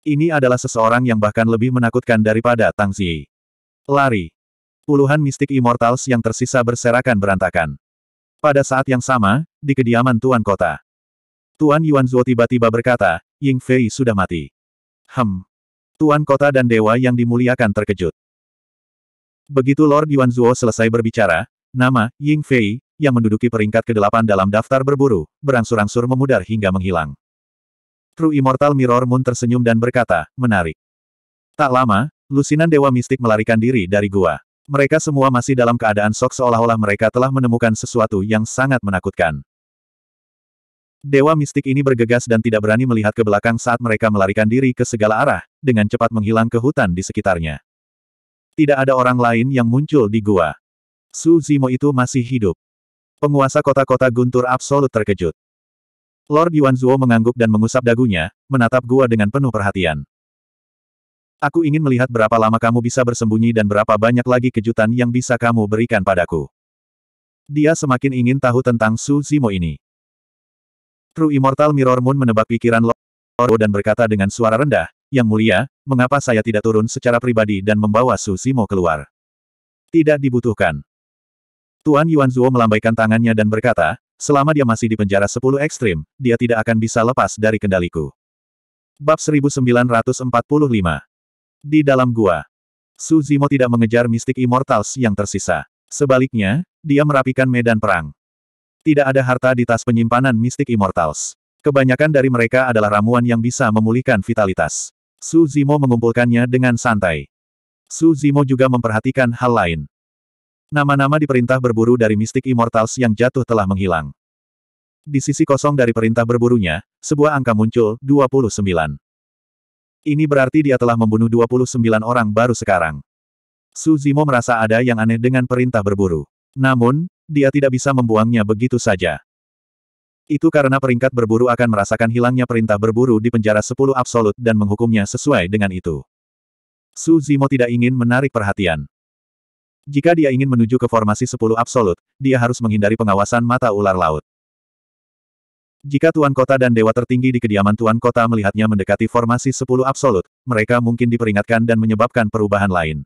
Ini adalah seseorang yang bahkan lebih menakutkan daripada Tang Ziyi. Lari. Puluhan mistik immortals yang tersisa berserakan berantakan. Pada saat yang sama, di kediaman Tuan Kota. Tuan Yuan Zhuo tiba-tiba berkata, Ying Fei sudah mati. Hem. Tuan kota dan dewa yang dimuliakan terkejut. Begitu Lord Yuan Zhuo selesai berbicara, nama Ying Fei, yang menduduki peringkat ke-8 dalam daftar berburu, berangsur-angsur memudar hingga menghilang. True Immortal Mirror Moon tersenyum dan berkata, menarik. Tak lama, lusinan dewa mistik melarikan diri dari gua. Mereka semua masih dalam keadaan sok seolah-olah mereka telah menemukan sesuatu yang sangat menakutkan. Dewa mistik ini bergegas dan tidak berani melihat ke belakang saat mereka melarikan diri ke segala arah, dengan cepat menghilang ke hutan di sekitarnya. Tidak ada orang lain yang muncul di gua. Su Zimo itu masih hidup. Penguasa kota-kota guntur absolut terkejut. Lord Yuan Zuo mengangguk dan mengusap dagunya, menatap gua dengan penuh perhatian. Aku ingin melihat berapa lama kamu bisa bersembunyi dan berapa banyak lagi kejutan yang bisa kamu berikan padaku. Dia semakin ingin tahu tentang Su Zimo ini. Kru Immortal Mirror Moon menebak pikiran Loro dan berkata dengan suara rendah, Yang mulia, mengapa saya tidak turun secara pribadi dan membawa Su Simo keluar? Tidak dibutuhkan. Tuan Yuan Zuo melambaikan tangannya dan berkata, selama dia masih di penjara sepuluh ekstrim, dia tidak akan bisa lepas dari kendaliku. Bab 1945 Di dalam gua, Su Zimo tidak mengejar mistik immortals yang tersisa. Sebaliknya, dia merapikan medan perang. Tidak ada harta di tas penyimpanan mistik Immortals. Kebanyakan dari mereka adalah ramuan yang bisa memulihkan vitalitas. Su Zimo mengumpulkannya dengan santai. Su Zimo juga memperhatikan hal lain. Nama-nama di perintah berburu dari mistik Immortals yang jatuh telah menghilang. Di sisi kosong dari perintah berburunya, sebuah angka muncul, 29. Ini berarti dia telah membunuh 29 orang baru sekarang. Su Zimo merasa ada yang aneh dengan perintah berburu. Namun, dia tidak bisa membuangnya begitu saja. Itu karena peringkat berburu akan merasakan hilangnya perintah berburu di penjara sepuluh absolut dan menghukumnya sesuai dengan itu. Su Zimo tidak ingin menarik perhatian. Jika dia ingin menuju ke formasi sepuluh absolut, dia harus menghindari pengawasan mata ular laut. Jika Tuan Kota dan Dewa tertinggi di kediaman Tuan Kota melihatnya mendekati formasi sepuluh absolut, mereka mungkin diperingatkan dan menyebabkan perubahan lain.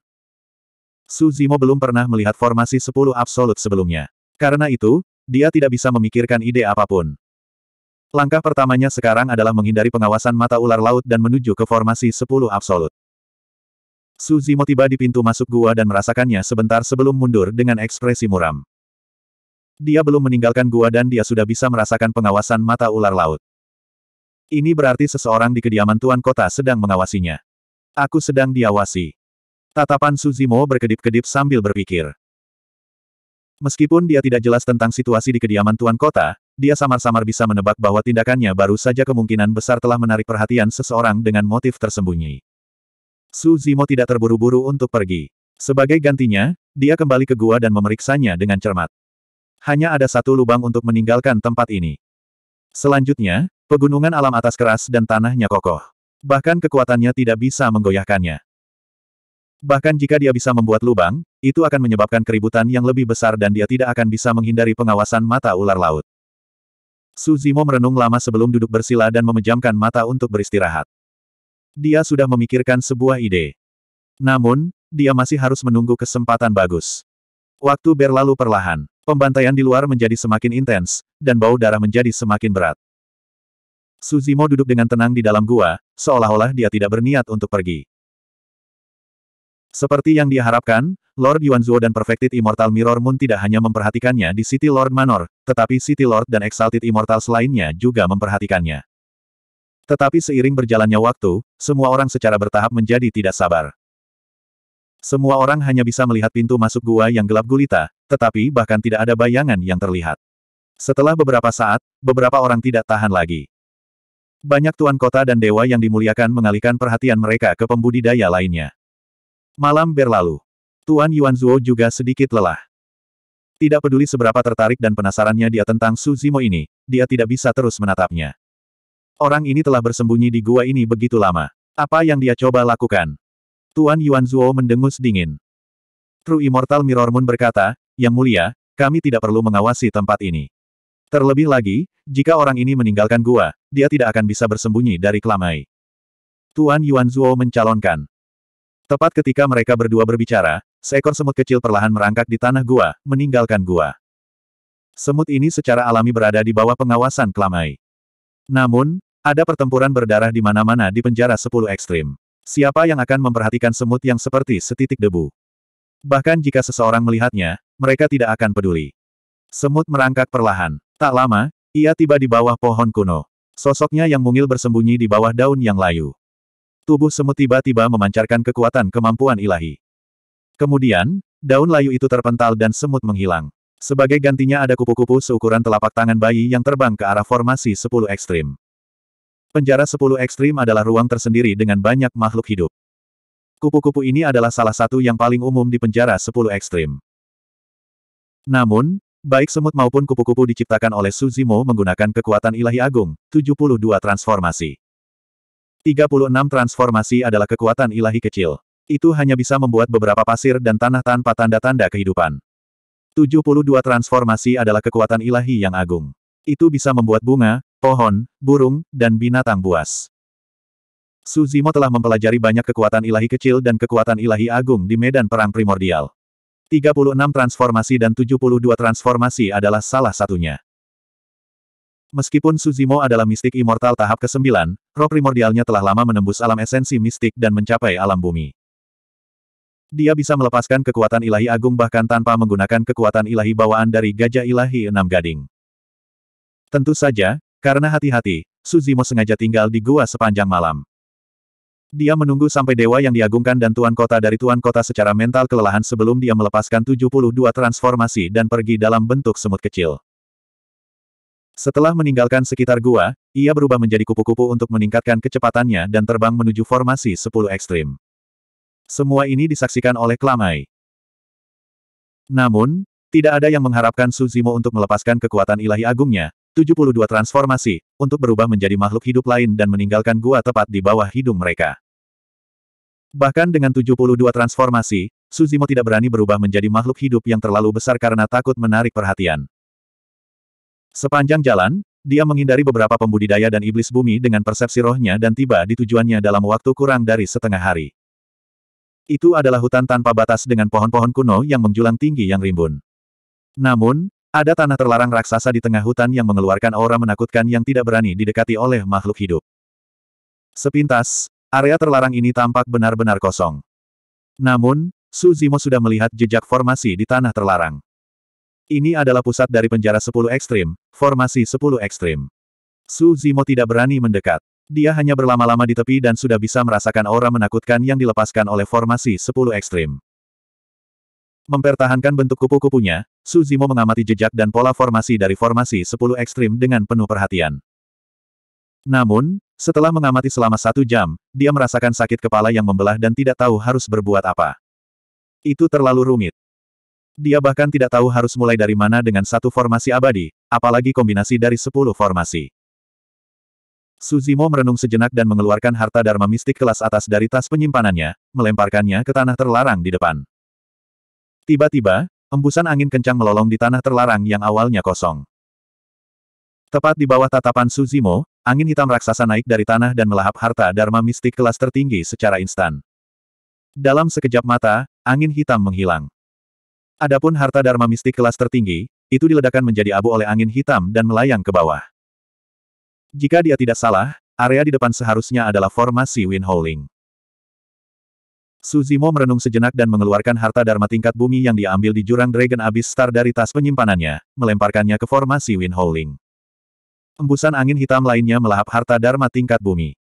Su Zimo belum pernah melihat formasi 10 absolut sebelumnya. Karena itu, dia tidak bisa memikirkan ide apapun. Langkah pertamanya sekarang adalah menghindari pengawasan mata ular laut dan menuju ke formasi 10 absolut. Su Zimo tiba di pintu masuk gua dan merasakannya sebentar sebelum mundur dengan ekspresi muram. Dia belum meninggalkan gua dan dia sudah bisa merasakan pengawasan mata ular laut. Ini berarti seseorang di kediaman tuan kota sedang mengawasinya. Aku sedang diawasi. Tatapan Suzimo berkedip-kedip sambil berpikir. Meskipun dia tidak jelas tentang situasi di kediaman Tuan Kota, dia samar-samar bisa menebak bahwa tindakannya baru saja kemungkinan besar telah menarik perhatian seseorang dengan motif tersembunyi. Suzimo tidak terburu-buru untuk pergi. Sebagai gantinya, dia kembali ke gua dan memeriksanya dengan cermat. Hanya ada satu lubang untuk meninggalkan tempat ini. Selanjutnya, pegunungan alam atas keras dan tanahnya kokoh. Bahkan kekuatannya tidak bisa menggoyahkannya. Bahkan jika dia bisa membuat lubang, itu akan menyebabkan keributan yang lebih besar dan dia tidak akan bisa menghindari pengawasan mata ular laut. Su Zimo merenung lama sebelum duduk bersila dan memejamkan mata untuk beristirahat. Dia sudah memikirkan sebuah ide. Namun, dia masih harus menunggu kesempatan bagus. Waktu berlalu perlahan, pembantaian di luar menjadi semakin intens, dan bau darah menjadi semakin berat. Suzimo duduk dengan tenang di dalam gua, seolah-olah dia tidak berniat untuk pergi. Seperti yang diharapkan, Lord Yuanzuo dan Perfected Immortal Mirror Moon tidak hanya memperhatikannya di City Lord Manor, tetapi City Lord dan Exalted Immortals lainnya juga memperhatikannya. Tetapi seiring berjalannya waktu, semua orang secara bertahap menjadi tidak sabar. Semua orang hanya bisa melihat pintu masuk gua yang gelap gulita, tetapi bahkan tidak ada bayangan yang terlihat. Setelah beberapa saat, beberapa orang tidak tahan lagi. Banyak tuan kota dan dewa yang dimuliakan mengalihkan perhatian mereka ke pembudidaya lainnya. Malam berlalu. Tuan Yuan Zuo juga sedikit lelah. Tidak peduli seberapa tertarik dan penasarannya dia tentang Su Zimo ini, dia tidak bisa terus menatapnya. Orang ini telah bersembunyi di gua ini begitu lama. Apa yang dia coba lakukan? Tuan Yuan Zuo mendengus dingin. True Immortal Mirror Moon berkata, Yang mulia, kami tidak perlu mengawasi tempat ini. Terlebih lagi, jika orang ini meninggalkan gua, dia tidak akan bisa bersembunyi dari kelamai. Tuan Yuan Zuo mencalonkan, Tepat ketika mereka berdua berbicara, seekor semut kecil perlahan merangkak di tanah gua, meninggalkan gua. Semut ini secara alami berada di bawah pengawasan Klamai. Namun, ada pertempuran berdarah di mana-mana di penjara sepuluh ekstrim. Siapa yang akan memperhatikan semut yang seperti setitik debu? Bahkan jika seseorang melihatnya, mereka tidak akan peduli. Semut merangkak perlahan. Tak lama, ia tiba di bawah pohon kuno. Sosoknya yang mungil bersembunyi di bawah daun yang layu. Tubuh semut tiba-tiba memancarkan kekuatan kemampuan ilahi. Kemudian, daun layu itu terpental dan semut menghilang. Sebagai gantinya ada kupu-kupu seukuran telapak tangan bayi yang terbang ke arah formasi 10 ekstrim. Penjara sepuluh ekstrim adalah ruang tersendiri dengan banyak makhluk hidup. Kupu-kupu ini adalah salah satu yang paling umum di penjara sepuluh ekstrim. Namun, baik semut maupun kupu-kupu diciptakan oleh Suzimo menggunakan kekuatan ilahi agung, 72 transformasi. 36 transformasi adalah kekuatan ilahi kecil. Itu hanya bisa membuat beberapa pasir dan tanah tanpa tanda-tanda kehidupan. 72 transformasi adalah kekuatan ilahi yang agung. Itu bisa membuat bunga, pohon, burung, dan binatang buas. Suzimo telah mempelajari banyak kekuatan ilahi kecil dan kekuatan ilahi agung di medan perang primordial. 36 transformasi dan 72 transformasi adalah salah satunya. Meskipun Suzimo adalah mistik immortal tahap ke-9, roh primordialnya telah lama menembus alam esensi mistik dan mencapai alam bumi. Dia bisa melepaskan kekuatan ilahi agung bahkan tanpa menggunakan kekuatan ilahi bawaan dari gajah ilahi enam gading. Tentu saja, karena hati-hati, Suzimo sengaja tinggal di gua sepanjang malam. Dia menunggu sampai dewa yang diagungkan dan tuan kota dari tuan kota secara mental kelelahan sebelum dia melepaskan 72 transformasi dan pergi dalam bentuk semut kecil. Setelah meninggalkan sekitar gua, ia berubah menjadi kupu-kupu untuk meningkatkan kecepatannya dan terbang menuju formasi 10 ekstrim. Semua ini disaksikan oleh Klamai. Namun, tidak ada yang mengharapkan Suzimo untuk melepaskan kekuatan ilahi agungnya, 72 transformasi, untuk berubah menjadi makhluk hidup lain dan meninggalkan gua tepat di bawah hidung mereka. Bahkan dengan 72 transformasi, Suzimo tidak berani berubah menjadi makhluk hidup yang terlalu besar karena takut menarik perhatian. Sepanjang jalan, dia menghindari beberapa pembudidaya dan iblis bumi dengan persepsi rohnya dan tiba di tujuannya dalam waktu kurang dari setengah hari. Itu adalah hutan tanpa batas dengan pohon-pohon kuno yang menjulang tinggi yang rimbun. Namun, ada tanah terlarang raksasa di tengah hutan yang mengeluarkan aura menakutkan yang tidak berani didekati oleh makhluk hidup. Sepintas, area terlarang ini tampak benar-benar kosong. Namun, Su sudah melihat jejak formasi di tanah terlarang. Ini adalah pusat dari penjara 10 ekstrim, formasi 10 ekstrim. Su Zimo tidak berani mendekat. Dia hanya berlama-lama di tepi dan sudah bisa merasakan aura menakutkan yang dilepaskan oleh formasi 10 ekstrim. Mempertahankan bentuk kupu-kupunya, Su Zimo mengamati jejak dan pola formasi dari formasi 10 ekstrim dengan penuh perhatian. Namun, setelah mengamati selama satu jam, dia merasakan sakit kepala yang membelah dan tidak tahu harus berbuat apa. Itu terlalu rumit. Dia bahkan tidak tahu harus mulai dari mana dengan satu formasi abadi, apalagi kombinasi dari sepuluh formasi. Suzimo merenung sejenak dan mengeluarkan harta Dharma mistik kelas atas dari tas penyimpanannya, melemparkannya ke tanah terlarang di depan. Tiba-tiba, embusan angin kencang melolong di tanah terlarang yang awalnya kosong. Tepat di bawah tatapan Suzimo, angin hitam raksasa naik dari tanah dan melahap harta Dharma mistik kelas tertinggi secara instan. Dalam sekejap mata, angin hitam menghilang. Adapun harta Dharma mistik kelas tertinggi, itu diledakkan menjadi abu oleh angin hitam dan melayang ke bawah. Jika dia tidak salah, area di depan seharusnya adalah formasi Win Suzimo merenung sejenak dan mengeluarkan harta Dharma tingkat bumi yang diambil di jurang Dragon Abyss Star dari tas penyimpanannya, melemparkannya ke formasi Win Embusan angin hitam lainnya melahap harta Dharma tingkat bumi.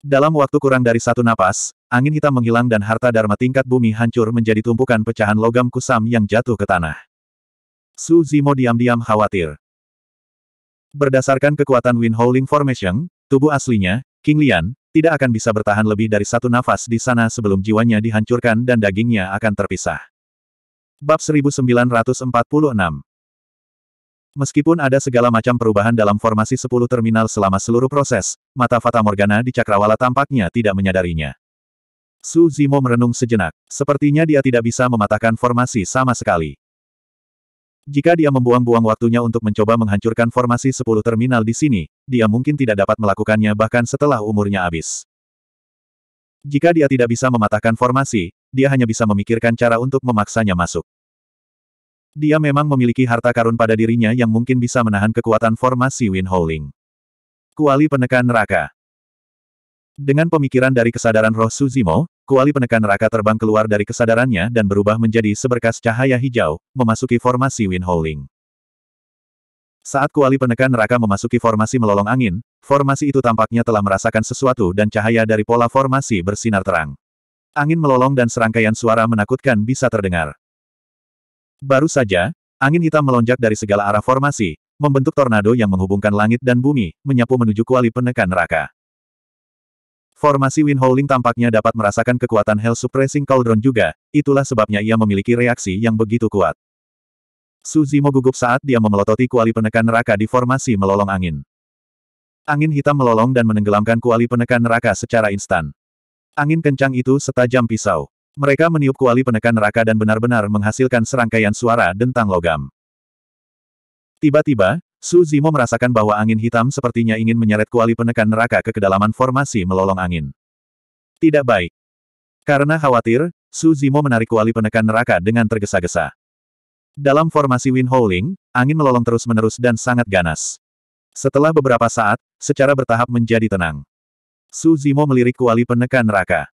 Dalam waktu kurang dari satu napas, Angin hitam menghilang dan harta Dharma tingkat bumi hancur menjadi tumpukan pecahan logam kusam yang jatuh ke tanah. Su Zimo diam-diam khawatir. Berdasarkan kekuatan Wind Howling Formation, tubuh aslinya, King Lian, tidak akan bisa bertahan lebih dari satu nafas di sana sebelum jiwanya dihancurkan dan dagingnya akan terpisah. Bab 1946 Meskipun ada segala macam perubahan dalam formasi 10 terminal selama seluruh proses, mata Fata Morgana di Cakrawala tampaknya tidak menyadarinya. Su Zimo merenung sejenak. Sepertinya dia tidak bisa mematahkan formasi sama sekali. Jika dia membuang-buang waktunya untuk mencoba menghancurkan formasi 10 terminal di sini, dia mungkin tidak dapat melakukannya bahkan setelah umurnya habis. Jika dia tidak bisa mematahkan formasi, dia hanya bisa memikirkan cara untuk memaksanya masuk. Dia memang memiliki harta karun pada dirinya yang mungkin bisa menahan kekuatan formasi Win Howling. Kuali penekan neraka. Dengan pemikiran dari kesadaran roh Suzimo, kuali penekan neraka terbang keluar dari kesadarannya dan berubah menjadi seberkas cahaya hijau, memasuki formasi Win Howling. Saat kuali penekan neraka memasuki formasi melolong angin, formasi itu tampaknya telah merasakan sesuatu dan cahaya dari pola formasi bersinar terang. Angin melolong dan serangkaian suara menakutkan bisa terdengar. Baru saja, angin hitam melonjak dari segala arah formasi, membentuk tornado yang menghubungkan langit dan bumi, menyapu menuju kuali penekan neraka. Formasi Win Howling tampaknya dapat merasakan kekuatan Hell Suppressing Cauldron juga, itulah sebabnya ia memiliki reaksi yang begitu kuat. Suzimo gugup saat dia memelototi kuali penekan neraka di formasi melolong angin. Angin hitam melolong dan menenggelamkan kuali penekan neraka secara instan. Angin kencang itu setajam pisau. Mereka meniup kuali penekan neraka dan benar-benar menghasilkan serangkaian suara dentang logam. Tiba-tiba, Su Zimo merasakan bahwa angin hitam sepertinya ingin menyeret kuali penekan neraka ke kedalaman formasi melolong angin. Tidak baik. Karena khawatir, Su Zimo menarik kuali penekan neraka dengan tergesa-gesa. Dalam formasi Wind Howling, angin melolong terus-menerus dan sangat ganas. Setelah beberapa saat, secara bertahap menjadi tenang. Su Zimo melirik kuali penekan neraka.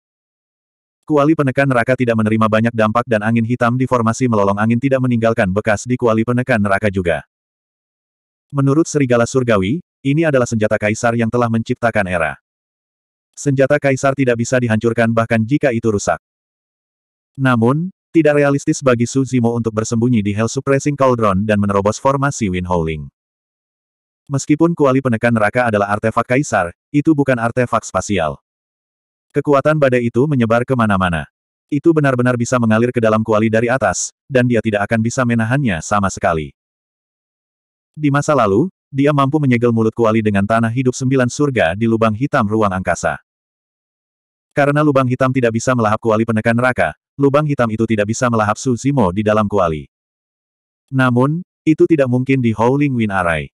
Kuali penekan neraka tidak menerima banyak dampak dan angin hitam di formasi melolong angin tidak meninggalkan bekas di kuali penekan neraka juga. Menurut Serigala Surgawi, ini adalah senjata kaisar yang telah menciptakan era. Senjata kaisar tidak bisa dihancurkan bahkan jika itu rusak. Namun, tidak realistis bagi Su Zimo untuk bersembunyi di Hell Suppressing Cauldron dan menerobos formasi Wind Howling. Meskipun kuali penekan neraka adalah artefak kaisar, itu bukan artefak spasial. Kekuatan badai itu menyebar kemana-mana. Itu benar-benar bisa mengalir ke dalam kuali dari atas, dan dia tidak akan bisa menahannya sama sekali. Di masa lalu, dia mampu menyegel mulut kuali dengan tanah hidup sembilan surga di lubang hitam ruang angkasa. Karena lubang hitam tidak bisa melahap kuali penekan neraka, lubang hitam itu tidak bisa melahap Su Zimo di dalam kuali. Namun, itu tidak mungkin di Howling Wind Array.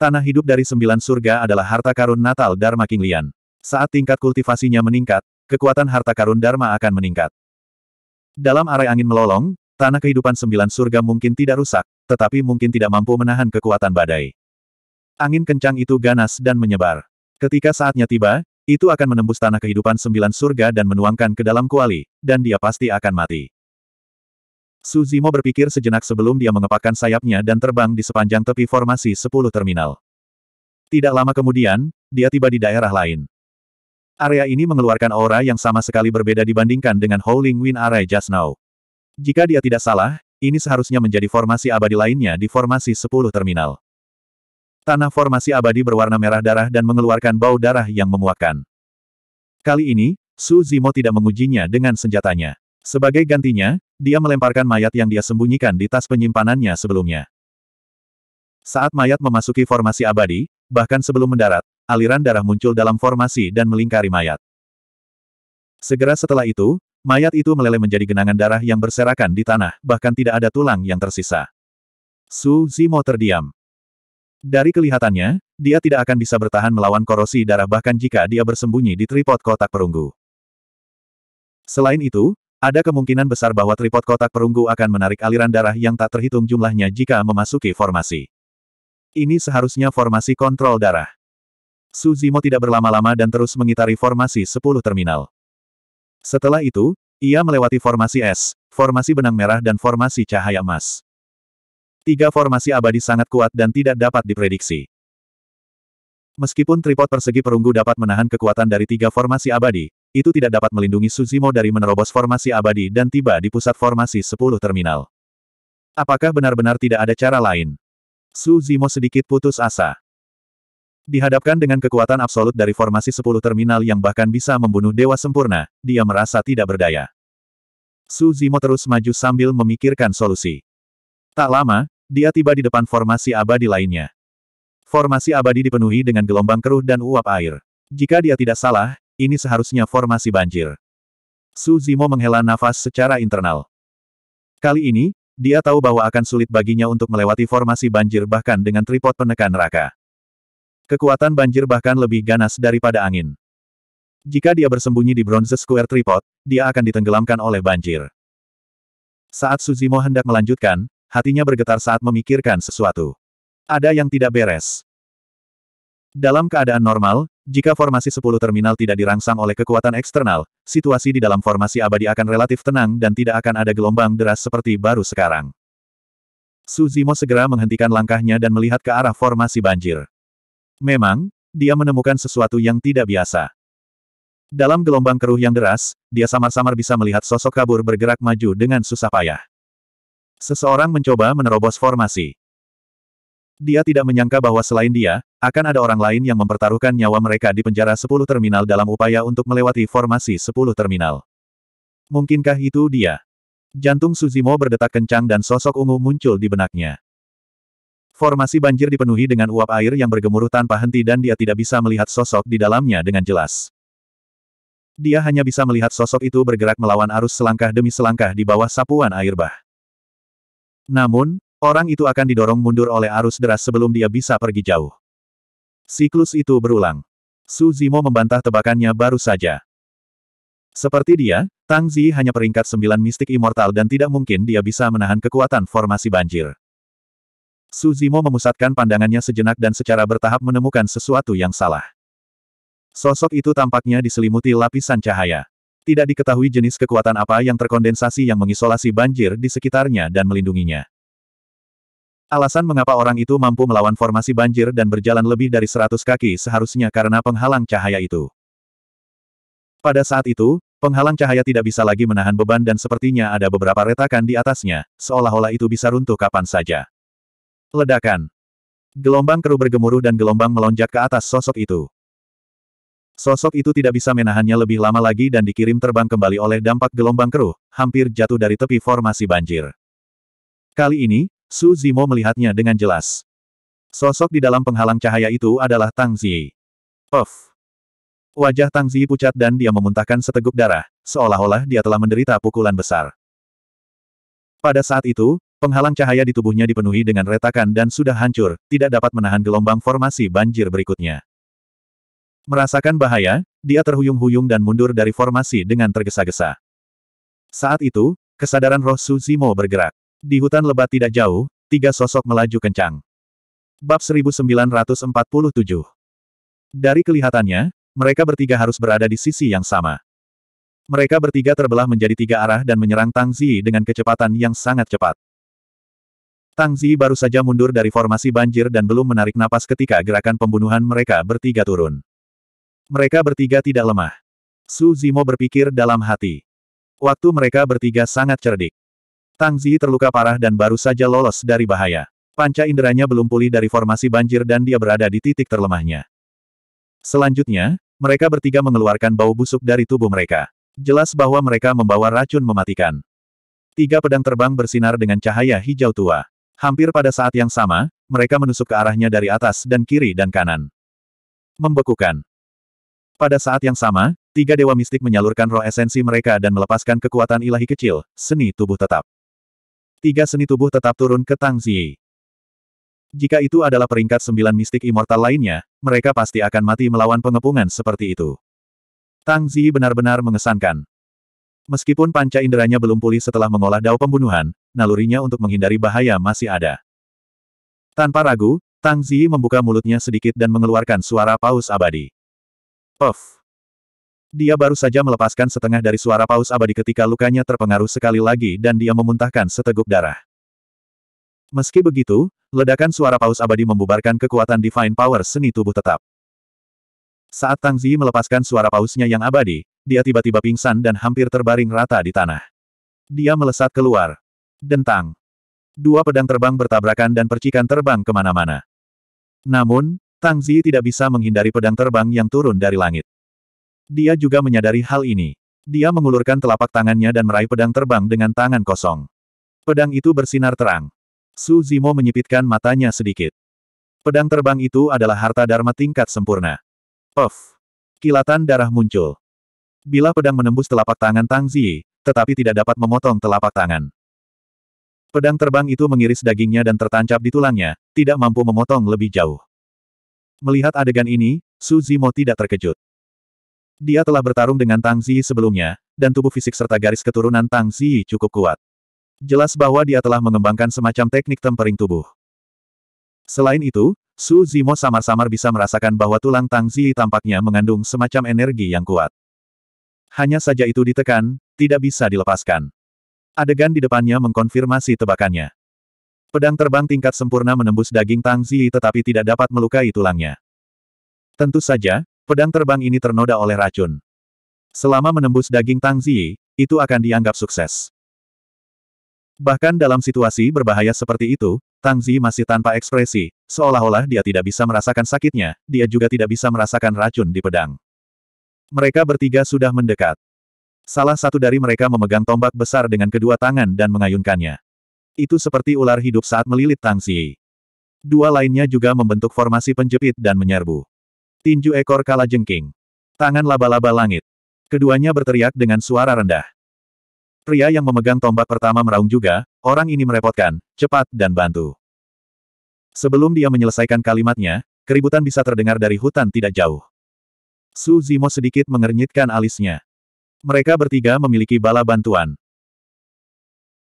Tanah hidup dari sembilan surga adalah harta karun natal Dharma King Lian. Saat tingkat kultivasinya meningkat, kekuatan harta karun Dharma akan meningkat. Dalam arai angin melolong, tanah kehidupan sembilan surga mungkin tidak rusak, tetapi mungkin tidak mampu menahan kekuatan badai. Angin kencang itu ganas dan menyebar. Ketika saatnya tiba, itu akan menembus tanah kehidupan sembilan surga dan menuangkan ke dalam kuali, dan dia pasti akan mati. Suzimo berpikir sejenak sebelum dia mengepakkan sayapnya dan terbang di sepanjang tepi formasi sepuluh terminal. Tidak lama kemudian, dia tiba di daerah lain. Area ini mengeluarkan aura yang sama sekali berbeda dibandingkan dengan Howling Wind Array just now. Jika dia tidak salah, ini seharusnya menjadi formasi abadi lainnya di formasi 10 terminal. Tanah formasi abadi berwarna merah darah dan mengeluarkan bau darah yang memuakkan. Kali ini, Su Zimo tidak mengujinya dengan senjatanya. Sebagai gantinya, dia melemparkan mayat yang dia sembunyikan di tas penyimpanannya sebelumnya. Saat mayat memasuki formasi abadi, bahkan sebelum mendarat, aliran darah muncul dalam formasi dan melingkari mayat. Segera setelah itu, Mayat itu meleleh menjadi genangan darah yang berserakan di tanah, bahkan tidak ada tulang yang tersisa. Su Zimo terdiam. Dari kelihatannya, dia tidak akan bisa bertahan melawan korosi darah bahkan jika dia bersembunyi di tripod kotak perunggu. Selain itu, ada kemungkinan besar bahwa tripod kotak perunggu akan menarik aliran darah yang tak terhitung jumlahnya jika memasuki formasi. Ini seharusnya formasi kontrol darah. Su Zimo tidak berlama-lama dan terus mengitari formasi 10 terminal. Setelah itu, ia melewati formasi es, formasi benang merah dan formasi cahaya emas. Tiga formasi abadi sangat kuat dan tidak dapat diprediksi. Meskipun tripod persegi perunggu dapat menahan kekuatan dari tiga formasi abadi, itu tidak dapat melindungi Suzimo dari menerobos formasi abadi dan tiba di pusat formasi 10 terminal. Apakah benar-benar tidak ada cara lain? Suzimo sedikit putus asa. Dihadapkan dengan kekuatan absolut dari formasi sepuluh terminal yang bahkan bisa membunuh dewa sempurna, dia merasa tidak berdaya. Su Zimo terus maju sambil memikirkan solusi. Tak lama, dia tiba di depan formasi abadi lainnya. Formasi abadi dipenuhi dengan gelombang keruh dan uap air. Jika dia tidak salah, ini seharusnya formasi banjir. Su Zimo menghela nafas secara internal. Kali ini, dia tahu bahwa akan sulit baginya untuk melewati formasi banjir bahkan dengan tripod penekan neraka. Kekuatan banjir bahkan lebih ganas daripada angin. Jika dia bersembunyi di Bronze Square Tripod, dia akan ditenggelamkan oleh banjir. Saat Suzimo hendak melanjutkan, hatinya bergetar saat memikirkan sesuatu. Ada yang tidak beres. Dalam keadaan normal, jika formasi 10 terminal tidak dirangsang oleh kekuatan eksternal, situasi di dalam formasi abadi akan relatif tenang dan tidak akan ada gelombang deras seperti baru sekarang. Suzimo segera menghentikan langkahnya dan melihat ke arah formasi banjir. Memang, dia menemukan sesuatu yang tidak biasa. Dalam gelombang keruh yang deras, dia samar-samar bisa melihat sosok kabur bergerak maju dengan susah payah. Seseorang mencoba menerobos formasi. Dia tidak menyangka bahwa selain dia, akan ada orang lain yang mempertaruhkan nyawa mereka di penjara 10 terminal dalam upaya untuk melewati formasi 10 terminal. Mungkinkah itu dia? Jantung Suzimo berdetak kencang dan sosok ungu muncul di benaknya. Formasi banjir dipenuhi dengan uap air yang bergemuruh tanpa henti dan dia tidak bisa melihat sosok di dalamnya dengan jelas. Dia hanya bisa melihat sosok itu bergerak melawan arus selangkah demi selangkah di bawah sapuan air bah. Namun, orang itu akan didorong mundur oleh arus deras sebelum dia bisa pergi jauh. Siklus itu berulang. Su Zimo membantah tebakannya baru saja. Seperti dia, Tang Zi hanya peringkat sembilan mistik immortal dan tidak mungkin dia bisa menahan kekuatan formasi banjir. Suzimo memusatkan pandangannya sejenak dan secara bertahap menemukan sesuatu yang salah. Sosok itu tampaknya diselimuti lapisan cahaya. Tidak diketahui jenis kekuatan apa yang terkondensasi yang mengisolasi banjir di sekitarnya dan melindunginya. Alasan mengapa orang itu mampu melawan formasi banjir dan berjalan lebih dari 100 kaki seharusnya karena penghalang cahaya itu. Pada saat itu, penghalang cahaya tidak bisa lagi menahan beban dan sepertinya ada beberapa retakan di atasnya, seolah-olah itu bisa runtuh kapan saja. Ledakan. Gelombang keruh bergemuruh dan gelombang melonjak ke atas sosok itu. Sosok itu tidak bisa menahannya lebih lama lagi dan dikirim terbang kembali oleh dampak gelombang keruh, hampir jatuh dari tepi formasi banjir. Kali ini, Su Zimo melihatnya dengan jelas. Sosok di dalam penghalang cahaya itu adalah Tang Zi. Puff. Wajah Tang Zi pucat dan dia memuntahkan seteguk darah, seolah-olah dia telah menderita pukulan besar. Pada saat itu, Penghalang cahaya di tubuhnya dipenuhi dengan retakan dan sudah hancur, tidak dapat menahan gelombang formasi banjir berikutnya. Merasakan bahaya, dia terhuyung-huyung dan mundur dari formasi dengan tergesa-gesa. Saat itu, kesadaran roh Suzimo bergerak. Di hutan lebat tidak jauh, tiga sosok melaju kencang. Bab 1947 Dari kelihatannya, mereka bertiga harus berada di sisi yang sama. Mereka bertiga terbelah menjadi tiga arah dan menyerang Tang Zi dengan kecepatan yang sangat cepat. Tang Zi baru saja mundur dari formasi banjir dan belum menarik napas ketika gerakan pembunuhan mereka bertiga turun. Mereka bertiga tidak lemah. Su Zimo berpikir dalam hati. Waktu mereka bertiga sangat cerdik. Tang Zi terluka parah dan baru saja lolos dari bahaya. Panca inderanya belum pulih dari formasi banjir dan dia berada di titik terlemahnya. Selanjutnya, mereka bertiga mengeluarkan bau busuk dari tubuh mereka. Jelas bahwa mereka membawa racun mematikan. Tiga pedang terbang bersinar dengan cahaya hijau tua. Hampir pada saat yang sama, mereka menusuk ke arahnya dari atas dan kiri dan kanan. Membekukan. Pada saat yang sama, tiga dewa mistik menyalurkan roh esensi mereka dan melepaskan kekuatan ilahi kecil, seni tubuh tetap. Tiga seni tubuh tetap turun ke Tang Ziyi. Jika itu adalah peringkat sembilan mistik immortal lainnya, mereka pasti akan mati melawan pengepungan seperti itu. Tang Ziyi benar-benar mengesankan. Meskipun panca inderanya belum pulih setelah mengolah dao pembunuhan, nalurinya untuk menghindari bahaya masih ada. Tanpa ragu, Tang Zi membuka mulutnya sedikit dan mengeluarkan suara paus abadi. Puff! Dia baru saja melepaskan setengah dari suara paus abadi ketika lukanya terpengaruh sekali lagi dan dia memuntahkan seteguk darah. Meski begitu, ledakan suara paus abadi membubarkan kekuatan Divine Power seni tubuh tetap. Saat Tang Zi melepaskan suara pausnya yang abadi, dia tiba-tiba pingsan dan hampir terbaring rata di tanah. Dia melesat keluar, Dentang. Dua pedang terbang bertabrakan dan percikan terbang kemana-mana. Namun, Tang Zi tidak bisa menghindari pedang terbang yang turun dari langit. Dia juga menyadari hal ini. Dia mengulurkan telapak tangannya dan meraih pedang terbang dengan tangan kosong. Pedang itu bersinar terang. Su Zimo menyipitkan matanya sedikit. Pedang terbang itu adalah harta dharma tingkat sempurna. Puff! Kilatan darah muncul. Bila pedang menembus telapak tangan Tang Zi, tetapi tidak dapat memotong telapak tangan. Pedang terbang itu mengiris dagingnya dan tertancap di tulangnya, tidak mampu memotong lebih jauh. Melihat adegan ini, Su Zimo tidak terkejut. Dia telah bertarung dengan Tang Ziyi sebelumnya, dan tubuh fisik serta garis keturunan Tang Ziyi cukup kuat. Jelas bahwa dia telah mengembangkan semacam teknik tempering tubuh. Selain itu, Su Zimo samar-samar bisa merasakan bahwa tulang Tang Ziyi tampaknya mengandung semacam energi yang kuat. Hanya saja itu ditekan, tidak bisa dilepaskan. Adegan di depannya mengkonfirmasi tebakannya. Pedang terbang tingkat sempurna menembus daging Tang Zi, tetapi tidak dapat melukai tulangnya. Tentu saja, pedang terbang ini ternoda oleh racun. Selama menembus daging Tang Zi, itu akan dianggap sukses. Bahkan dalam situasi berbahaya seperti itu, Tang Zi masih tanpa ekspresi, seolah-olah dia tidak bisa merasakan sakitnya, dia juga tidak bisa merasakan racun di pedang. Mereka bertiga sudah mendekat. Salah satu dari mereka memegang tombak besar dengan kedua tangan dan mengayunkannya. Itu seperti ular hidup saat melilit Tang Xi. Dua lainnya juga membentuk formasi penjepit dan menyerbu. Tinju ekor kala jengking. Tangan laba-laba langit. Keduanya berteriak dengan suara rendah. Pria yang memegang tombak pertama meraung juga, orang ini merepotkan, cepat dan bantu. Sebelum dia menyelesaikan kalimatnya, keributan bisa terdengar dari hutan tidak jauh. Su Zimo sedikit mengernyitkan alisnya. Mereka bertiga memiliki bala bantuan.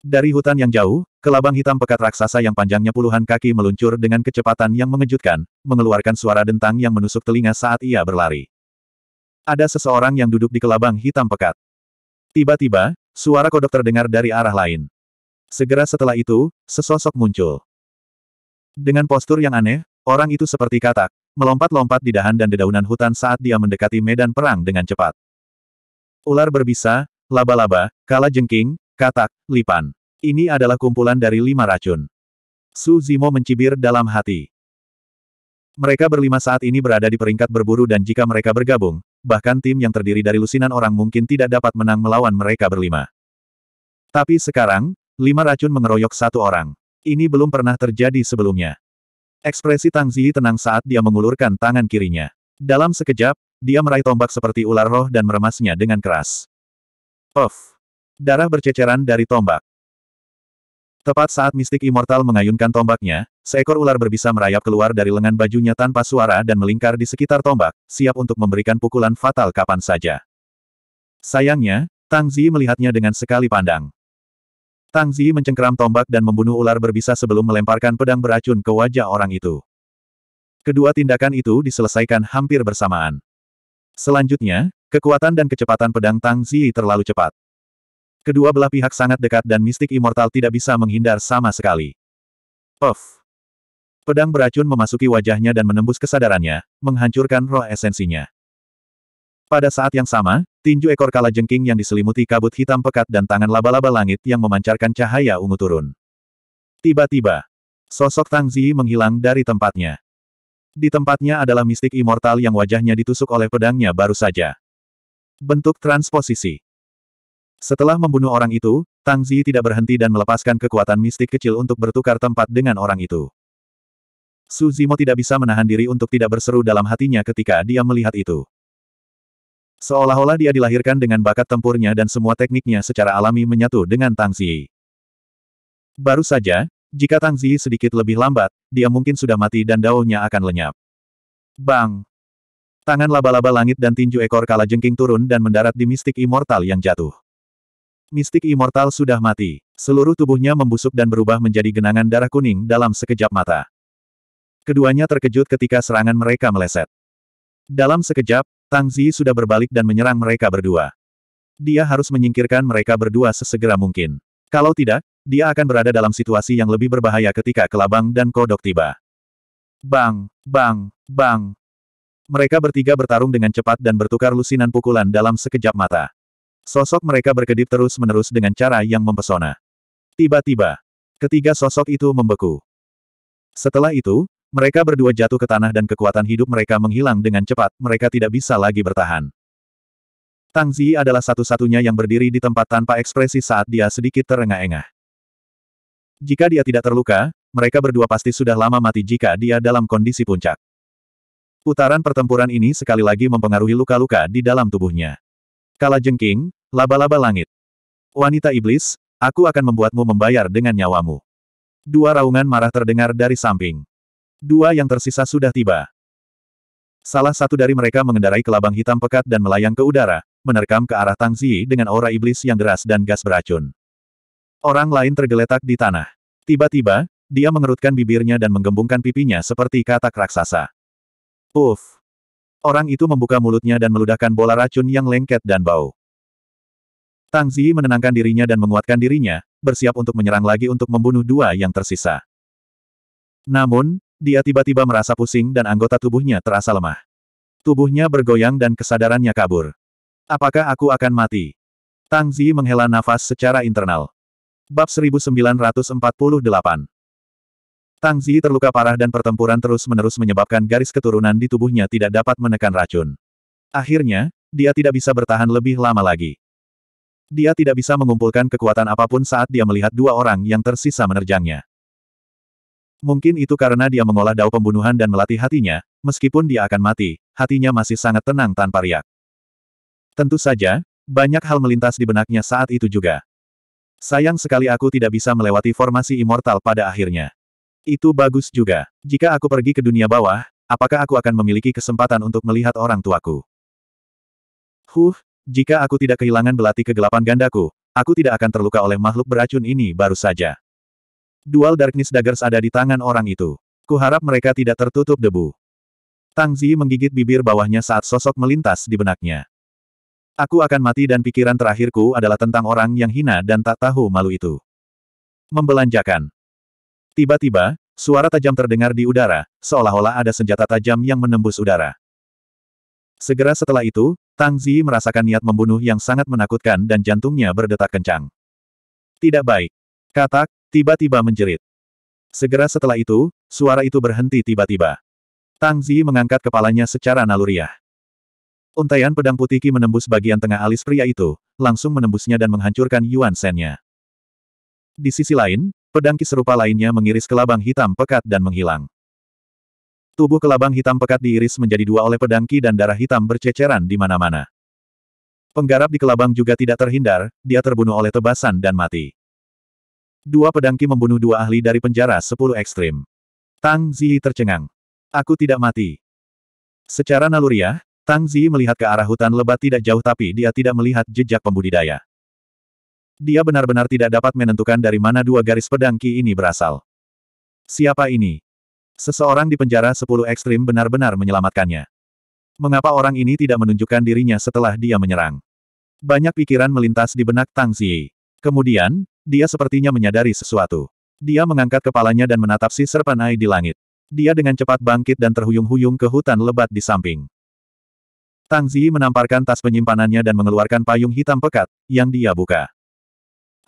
Dari hutan yang jauh, kelabang hitam pekat raksasa yang panjangnya puluhan kaki meluncur dengan kecepatan yang mengejutkan, mengeluarkan suara dentang yang menusuk telinga saat ia berlari. Ada seseorang yang duduk di kelabang hitam pekat. Tiba-tiba, suara kodok terdengar dari arah lain. Segera setelah itu, sesosok muncul. Dengan postur yang aneh, orang itu seperti katak, melompat-lompat di dahan dan dedaunan hutan saat dia mendekati medan perang dengan cepat. Ular berbisa, laba-laba, kala jengking, katak, lipan. Ini adalah kumpulan dari lima racun. Su Zimo mencibir dalam hati. Mereka berlima saat ini berada di peringkat berburu dan jika mereka bergabung, bahkan tim yang terdiri dari lusinan orang mungkin tidak dapat menang melawan mereka berlima. Tapi sekarang, lima racun mengeroyok satu orang. Ini belum pernah terjadi sebelumnya. Ekspresi Tang Ziyi tenang saat dia mengulurkan tangan kirinya. Dalam sekejap, dia meraih tombak seperti ular roh dan meremasnya dengan keras. Of! Darah berceceran dari tombak. Tepat saat mistik immortal mengayunkan tombaknya, seekor ular berbisa merayap keluar dari lengan bajunya tanpa suara dan melingkar di sekitar tombak, siap untuk memberikan pukulan fatal kapan saja. Sayangnya, Tang Zi melihatnya dengan sekali pandang. Tang Zi mencengkeram tombak dan membunuh ular berbisa sebelum melemparkan pedang beracun ke wajah orang itu. Kedua tindakan itu diselesaikan hampir bersamaan. Selanjutnya, kekuatan dan kecepatan pedang Tang Ziyi terlalu cepat. Kedua belah pihak sangat dekat dan mistik immortal tidak bisa menghindar sama sekali. Puf, Pedang beracun memasuki wajahnya dan menembus kesadarannya, menghancurkan roh esensinya. Pada saat yang sama, tinju ekor kala jengking yang diselimuti kabut hitam pekat dan tangan laba-laba langit yang memancarkan cahaya ungu turun. Tiba-tiba, sosok Tang Ziyi menghilang dari tempatnya. Di tempatnya adalah mistik immortal yang wajahnya ditusuk oleh pedangnya baru saja. Bentuk transposisi. Setelah membunuh orang itu, Tang Zi tidak berhenti dan melepaskan kekuatan mistik kecil untuk bertukar tempat dengan orang itu. Su Zimo tidak bisa menahan diri untuk tidak berseru dalam hatinya ketika dia melihat itu. Seolah-olah dia dilahirkan dengan bakat tempurnya dan semua tekniknya secara alami menyatu dengan Tang Zi. Baru saja, jika Tang Zi sedikit lebih lambat, dia mungkin sudah mati dan daunnya akan lenyap. Bang! Tangan laba-laba langit dan tinju ekor kala jengking turun dan mendarat di mistik immortal yang jatuh. Mistik immortal sudah mati. Seluruh tubuhnya membusuk dan berubah menjadi genangan darah kuning dalam sekejap mata. Keduanya terkejut ketika serangan mereka meleset. Dalam sekejap, Tang Zi sudah berbalik dan menyerang mereka berdua. Dia harus menyingkirkan mereka berdua sesegera mungkin. Kalau tidak, dia akan berada dalam situasi yang lebih berbahaya ketika kelabang dan kodok tiba. Bang, bang, bang. Mereka bertiga bertarung dengan cepat dan bertukar lusinan pukulan dalam sekejap mata. Sosok mereka berkedip terus-menerus dengan cara yang mempesona. Tiba-tiba, ketiga sosok itu membeku. Setelah itu, mereka berdua jatuh ke tanah dan kekuatan hidup mereka menghilang dengan cepat, mereka tidak bisa lagi bertahan. Tang Zi adalah satu-satunya yang berdiri di tempat tanpa ekspresi saat dia sedikit terengah-engah. Jika dia tidak terluka, mereka berdua pasti sudah lama mati jika dia dalam kondisi puncak. Putaran pertempuran ini sekali lagi mempengaruhi luka-luka di dalam tubuhnya. Kala jengking, laba-laba langit. Wanita iblis, aku akan membuatmu membayar dengan nyawamu. Dua raungan marah terdengar dari samping. Dua yang tersisa sudah tiba. Salah satu dari mereka mengendarai kelabang hitam pekat dan melayang ke udara, menerkam ke arah Tang Zi dengan aura iblis yang deras dan gas beracun. Orang lain tergeletak di tanah. Tiba-tiba, dia mengerutkan bibirnya dan menggembungkan pipinya seperti katak raksasa. Uff! Orang itu membuka mulutnya dan meludahkan bola racun yang lengket dan bau. Tang Zi menenangkan dirinya dan menguatkan dirinya, bersiap untuk menyerang lagi untuk membunuh dua yang tersisa. Namun, dia tiba-tiba merasa pusing dan anggota tubuhnya terasa lemah. Tubuhnya bergoyang dan kesadarannya kabur. Apakah aku akan mati? Tang Zi menghela nafas secara internal. Bab 1948 Tang Zi terluka parah dan pertempuran terus-menerus menyebabkan garis keturunan di tubuhnya tidak dapat menekan racun. Akhirnya, dia tidak bisa bertahan lebih lama lagi. Dia tidak bisa mengumpulkan kekuatan apapun saat dia melihat dua orang yang tersisa menerjangnya. Mungkin itu karena dia mengolah dao pembunuhan dan melatih hatinya, meskipun dia akan mati, hatinya masih sangat tenang tanpa riak. Tentu saja, banyak hal melintas di benaknya saat itu juga. Sayang sekali aku tidak bisa melewati formasi immortal pada akhirnya. Itu bagus juga. Jika aku pergi ke dunia bawah, apakah aku akan memiliki kesempatan untuk melihat orang tuaku? Huh, jika aku tidak kehilangan belati kegelapan gandaku, aku tidak akan terluka oleh makhluk beracun ini baru saja. Dual Darkness Daggers ada di tangan orang itu. Kuharap mereka tidak tertutup debu. Tang Zi menggigit bibir bawahnya saat sosok melintas di benaknya. Aku akan mati dan pikiran terakhirku adalah tentang orang yang hina dan tak tahu malu itu. Membelanjakan. Tiba-tiba, suara tajam terdengar di udara, seolah-olah ada senjata tajam yang menembus udara. Segera setelah itu, Tang Zi merasakan niat membunuh yang sangat menakutkan dan jantungnya berdetak kencang. Tidak baik. Katak, tiba-tiba menjerit. Segera setelah itu, suara itu berhenti tiba-tiba. Tang Zi mengangkat kepalanya secara naluriah. Untaian pedang putih Ki menembus bagian tengah alis pria itu, langsung menembusnya dan menghancurkan Yuan Shen-nya. Di sisi lain, pedang Ki serupa lainnya mengiris kelabang hitam pekat dan menghilang. Tubuh kelabang hitam pekat diiris menjadi dua oleh pedang Ki dan darah hitam berceceran di mana-mana. Penggarap di kelabang juga tidak terhindar, dia terbunuh oleh tebasan dan mati. Dua pedang Ki membunuh dua ahli dari penjara sepuluh ekstrim. Tang Ziyi tercengang. Aku tidak mati. Secara naluriah, Tang Zi melihat ke arah hutan lebat tidak jauh tapi dia tidak melihat jejak pembudidaya. Dia benar-benar tidak dapat menentukan dari mana dua garis pedang Ki ini berasal. Siapa ini? Seseorang di penjara sepuluh ekstrim benar-benar menyelamatkannya. Mengapa orang ini tidak menunjukkan dirinya setelah dia menyerang? Banyak pikiran melintas di benak Tang Zi. Kemudian, dia sepertinya menyadari sesuatu. Dia mengangkat kepalanya dan menatap si serpanai di langit. Dia dengan cepat bangkit dan terhuyung-huyung ke hutan lebat di samping. Tang Zi menamparkan tas penyimpanannya dan mengeluarkan payung hitam pekat, yang dia buka.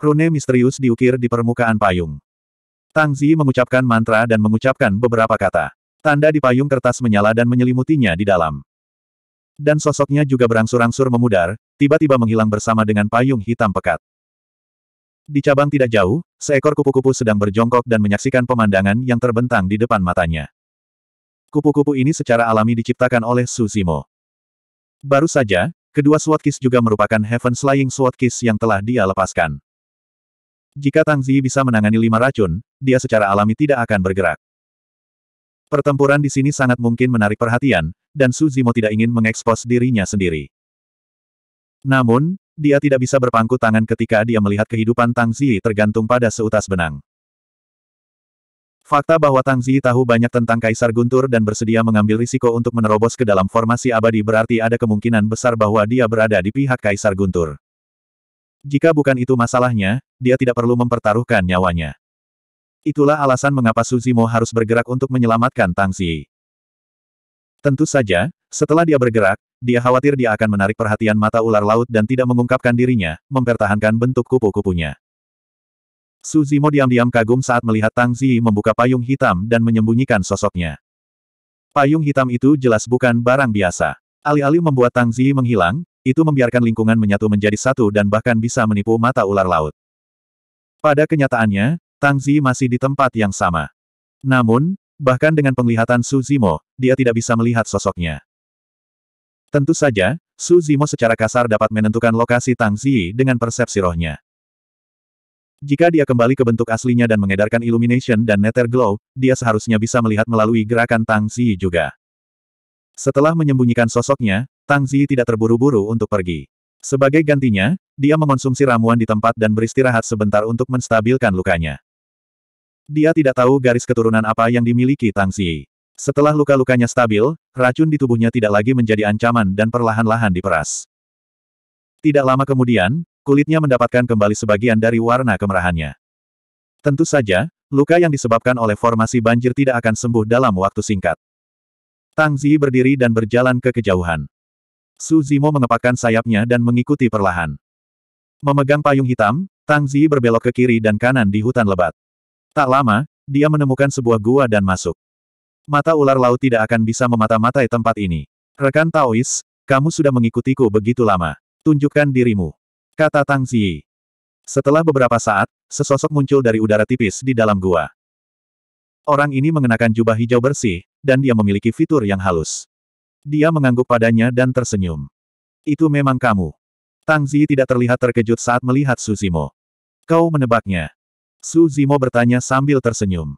Rune misterius diukir di permukaan payung. Tang Zi mengucapkan mantra dan mengucapkan beberapa kata. Tanda di payung kertas menyala dan menyelimutinya di dalam. Dan sosoknya juga berangsur-angsur memudar, tiba-tiba menghilang bersama dengan payung hitam pekat. Di cabang tidak jauh, seekor kupu-kupu sedang berjongkok dan menyaksikan pemandangan yang terbentang di depan matanya. Kupu-kupu ini secara alami diciptakan oleh Suzimo. Baru saja, kedua Sword Kiss juga merupakan Heaven Slaying Sword Kiss yang telah dia lepaskan. Jika Tang Zi bisa menangani lima racun, dia secara alami tidak akan bergerak. Pertempuran di sini sangat mungkin menarik perhatian, dan Su Zimo tidak ingin mengekspos dirinya sendiri. Namun, dia tidak bisa berpangku tangan ketika dia melihat kehidupan Tang Zi tergantung pada seutas benang. Fakta bahwa Tang Zi tahu banyak tentang Kaisar Guntur dan bersedia mengambil risiko untuk menerobos ke dalam formasi abadi berarti ada kemungkinan besar bahwa dia berada di pihak Kaisar Guntur. Jika bukan itu masalahnya, dia tidak perlu mempertaruhkan nyawanya. Itulah alasan mengapa Suzimo harus bergerak untuk menyelamatkan Tang Zi. Tentu saja, setelah dia bergerak, dia khawatir dia akan menarik perhatian mata ular laut dan tidak mengungkapkan dirinya, mempertahankan bentuk kupu-kupunya. Su Zimo diam-diam kagum saat melihat Tang Zi membuka payung hitam dan menyembunyikan sosoknya. Payung hitam itu jelas bukan barang biasa. Alih-alih membuat Tang Zi menghilang, itu membiarkan lingkungan menyatu menjadi satu dan bahkan bisa menipu mata ular laut. Pada kenyataannya, Tang Zi masih di tempat yang sama. Namun, bahkan dengan penglihatan Su Zimo, dia tidak bisa melihat sosoknya. Tentu saja, Su Zimo secara kasar dapat menentukan lokasi Tang Zi dengan persepsi rohnya. Jika dia kembali ke bentuk aslinya dan mengedarkan Illumination dan Nether Glow, dia seharusnya bisa melihat melalui gerakan Tang Zi juga. Setelah menyembunyikan sosoknya, Tang Zi tidak terburu-buru untuk pergi. Sebagai gantinya, dia mengonsumsi ramuan di tempat dan beristirahat sebentar untuk menstabilkan lukanya. Dia tidak tahu garis keturunan apa yang dimiliki Tang Zi. Setelah luka-lukanya stabil, racun di tubuhnya tidak lagi menjadi ancaman dan perlahan-lahan diperas. Tidak lama kemudian, kulitnya mendapatkan kembali sebagian dari warna kemerahannya. Tentu saja, luka yang disebabkan oleh formasi banjir tidak akan sembuh dalam waktu singkat. Tang Zi berdiri dan berjalan ke kejauhan. Su Zimo mengepakkan sayapnya dan mengikuti perlahan. Memegang payung hitam, Tang Zi berbelok ke kiri dan kanan di hutan lebat. Tak lama, dia menemukan sebuah gua dan masuk. Mata ular laut tidak akan bisa memata-matai tempat ini. Rekan Taois, kamu sudah mengikutiku begitu lama. Tunjukkan dirimu kata Tang Ziyi. Setelah beberapa saat, sesosok muncul dari udara tipis di dalam gua. Orang ini mengenakan jubah hijau bersih, dan dia memiliki fitur yang halus. Dia mengangguk padanya dan tersenyum. Itu memang kamu. Tang Zi tidak terlihat terkejut saat melihat Suzimo. Kau menebaknya. Suzimo bertanya sambil tersenyum.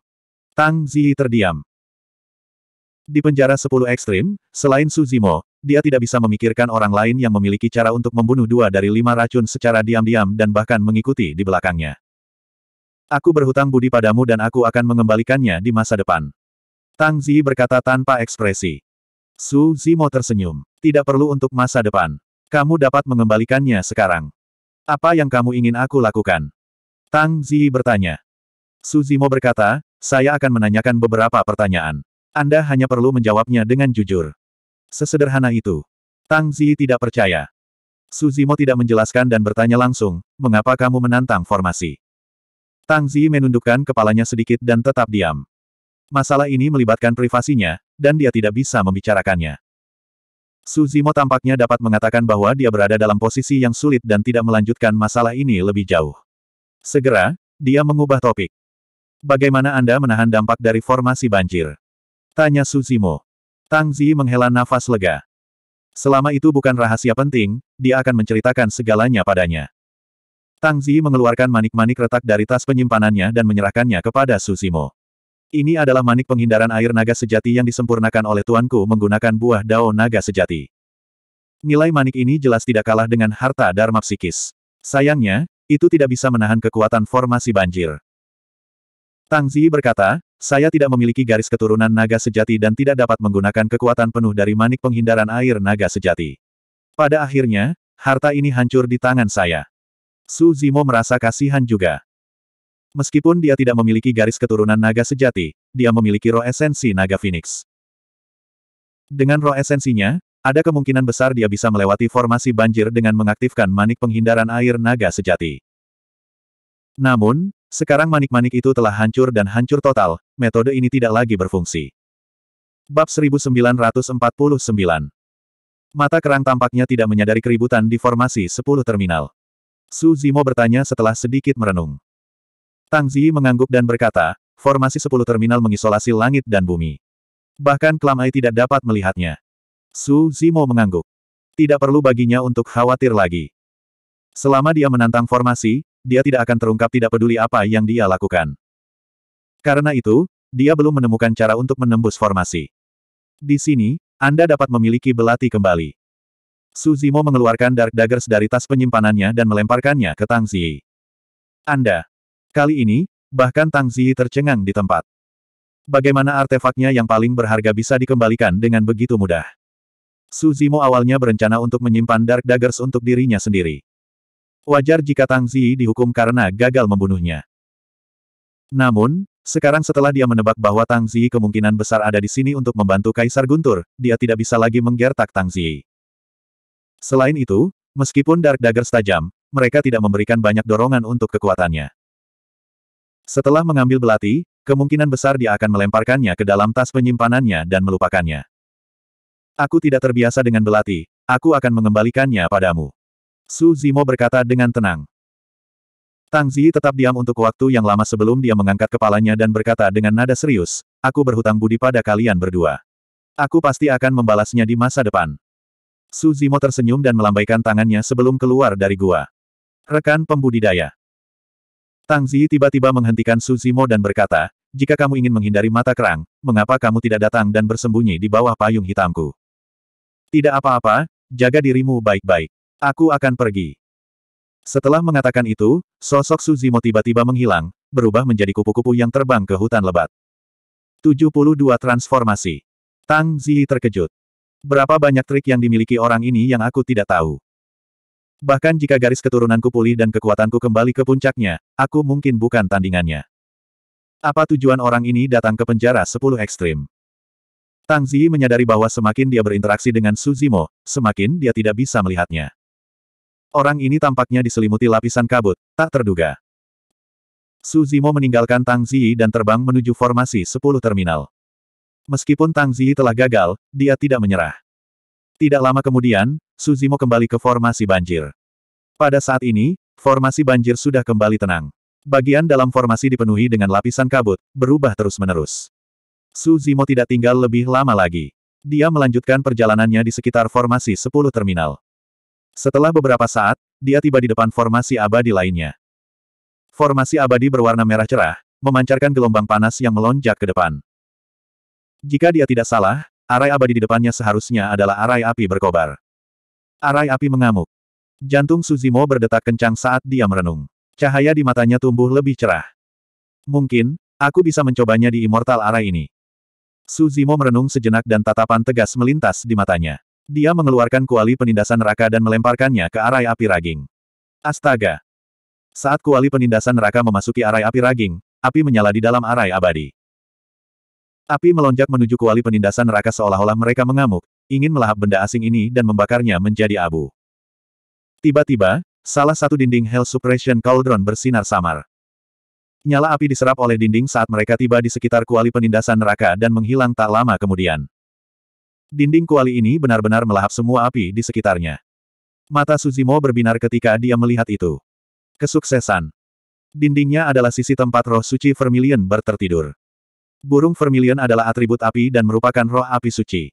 Tang Zi terdiam. Di penjara sepuluh ekstrim, selain Suzimo, dia tidak bisa memikirkan orang lain yang memiliki cara untuk membunuh dua dari lima racun secara diam-diam dan bahkan mengikuti di belakangnya. Aku berhutang budi padamu dan aku akan mengembalikannya di masa depan. Tang Zi berkata tanpa ekspresi. Su Zimo tersenyum. Tidak perlu untuk masa depan. Kamu dapat mengembalikannya sekarang. Apa yang kamu ingin aku lakukan? Tang Zi bertanya. Su Zimo berkata, saya akan menanyakan beberapa pertanyaan. Anda hanya perlu menjawabnya dengan jujur. Sesederhana itu. Tang Zi tidak percaya. Su Zimo tidak menjelaskan dan bertanya langsung, mengapa kamu menantang formasi? Tang Zi menundukkan kepalanya sedikit dan tetap diam. Masalah ini melibatkan privasinya, dan dia tidak bisa membicarakannya. Su Zimo tampaknya dapat mengatakan bahwa dia berada dalam posisi yang sulit dan tidak melanjutkan masalah ini lebih jauh. Segera, dia mengubah topik. Bagaimana Anda menahan dampak dari formasi banjir? Tanya Su Zimo. Tang Zi menghela nafas lega. Selama itu bukan rahasia penting, dia akan menceritakan segalanya padanya. Tang Zi mengeluarkan manik-manik retak dari tas penyimpanannya dan menyerahkannya kepada Susimo. Ini adalah manik penghindaran air naga sejati yang disempurnakan oleh tuanku menggunakan buah dao naga sejati. Nilai manik ini jelas tidak kalah dengan harta dharma psikis. Sayangnya, itu tidak bisa menahan kekuatan formasi banjir. Tang Zi berkata, saya tidak memiliki garis keturunan naga sejati dan tidak dapat menggunakan kekuatan penuh dari manik penghindaran air naga sejati. Pada akhirnya, harta ini hancur di tangan saya. Su Zimo merasa kasihan juga. Meskipun dia tidak memiliki garis keturunan naga sejati, dia memiliki roh esensi naga phoenix. Dengan roh esensinya, ada kemungkinan besar dia bisa melewati formasi banjir dengan mengaktifkan manik penghindaran air naga sejati. Namun, sekarang manik-manik itu telah hancur dan hancur total, metode ini tidak lagi berfungsi. Bab 1949 Mata kerang tampaknya tidak menyadari keributan di formasi 10 terminal. Su Zimo bertanya setelah sedikit merenung. Tang Zi mengangguk dan berkata, formasi 10 terminal mengisolasi langit dan bumi. Bahkan Klamai tidak dapat melihatnya. Su Zimo mengangguk. Tidak perlu baginya untuk khawatir lagi. Selama dia menantang formasi, dia tidak akan terungkap tidak peduli apa yang dia lakukan. Karena itu, dia belum menemukan cara untuk menembus formasi. Di sini, Anda dapat memiliki belati kembali. Suzimo mengeluarkan Dark Daggers dari tas penyimpanannya dan melemparkannya ke Tang Ziyi. Anda. Kali ini, bahkan Tang Ziyi tercengang di tempat. Bagaimana artefaknya yang paling berharga bisa dikembalikan dengan begitu mudah? Suzimo awalnya berencana untuk menyimpan Dark Daggers untuk dirinya sendiri. Wajar jika Tang Zi dihukum karena gagal membunuhnya. Namun, sekarang setelah dia menebak bahwa Tang Zi kemungkinan besar ada di sini untuk membantu Kaisar Guntur, dia tidak bisa lagi menggertak Tang Zi. Selain itu, meskipun Dark Dagger tajam, mereka tidak memberikan banyak dorongan untuk kekuatannya. Setelah mengambil belati, kemungkinan besar dia akan melemparkannya ke dalam tas penyimpanannya dan melupakannya. Aku tidak terbiasa dengan belati, aku akan mengembalikannya padamu. Su Zimo berkata dengan tenang. Tang Zi tetap diam untuk waktu yang lama sebelum dia mengangkat kepalanya dan berkata dengan nada serius, aku berhutang budi pada kalian berdua. Aku pasti akan membalasnya di masa depan. Su Zimo tersenyum dan melambaikan tangannya sebelum keluar dari gua. Rekan pembudidaya. Tang Zi tiba-tiba menghentikan Su Zimo dan berkata, jika kamu ingin menghindari mata kerang, mengapa kamu tidak datang dan bersembunyi di bawah payung hitamku? Tidak apa-apa, jaga dirimu baik-baik. Aku akan pergi. Setelah mengatakan itu, sosok Suzimo tiba-tiba menghilang, berubah menjadi kupu-kupu yang terbang ke hutan lebat. 72 Transformasi Tang Ziyi terkejut. Berapa banyak trik yang dimiliki orang ini yang aku tidak tahu. Bahkan jika garis keturunanku pulih dan kekuatanku kembali ke puncaknya, aku mungkin bukan tandingannya. Apa tujuan orang ini datang ke penjara 10 ekstrim? Tang Ziyi menyadari bahwa semakin dia berinteraksi dengan Suzimo, semakin dia tidak bisa melihatnya. Orang ini tampaknya diselimuti lapisan kabut, tak terduga. Su Zimo meninggalkan Tang Ziyi dan terbang menuju formasi 10 terminal. Meskipun Tang Ziyi telah gagal, dia tidak menyerah. Tidak lama kemudian, Su Zimo kembali ke formasi banjir. Pada saat ini, formasi banjir sudah kembali tenang. Bagian dalam formasi dipenuhi dengan lapisan kabut, berubah terus-menerus. Su Zimo tidak tinggal lebih lama lagi. Dia melanjutkan perjalanannya di sekitar formasi 10 terminal. Setelah beberapa saat, dia tiba di depan formasi abadi lainnya. Formasi abadi berwarna merah cerah, memancarkan gelombang panas yang melonjak ke depan. Jika dia tidak salah, arai abadi di depannya seharusnya adalah arai api berkobar. Arai api mengamuk. Jantung Suzimo berdetak kencang saat dia merenung. Cahaya di matanya tumbuh lebih cerah. Mungkin, aku bisa mencobanya di Immortal Arai ini. Suzimo merenung sejenak dan tatapan tegas melintas di matanya. Dia mengeluarkan kuali penindasan neraka dan melemparkannya ke arai api raging. Astaga! Saat kuali penindasan neraka memasuki arai api raging, api menyala di dalam arai abadi. Api melonjak menuju kuali penindasan neraka seolah-olah mereka mengamuk, ingin melahap benda asing ini dan membakarnya menjadi abu. Tiba-tiba, salah satu dinding Hell Suppression Cauldron bersinar samar. Nyala api diserap oleh dinding saat mereka tiba di sekitar kuali penindasan neraka dan menghilang tak lama kemudian. Dinding kuali ini benar-benar melahap semua api di sekitarnya. Mata Suzimo berbinar ketika dia melihat itu. Kesuksesan. Dindingnya adalah sisi tempat roh suci Vermilion bertertidur. Burung Vermilion adalah atribut api dan merupakan roh api suci.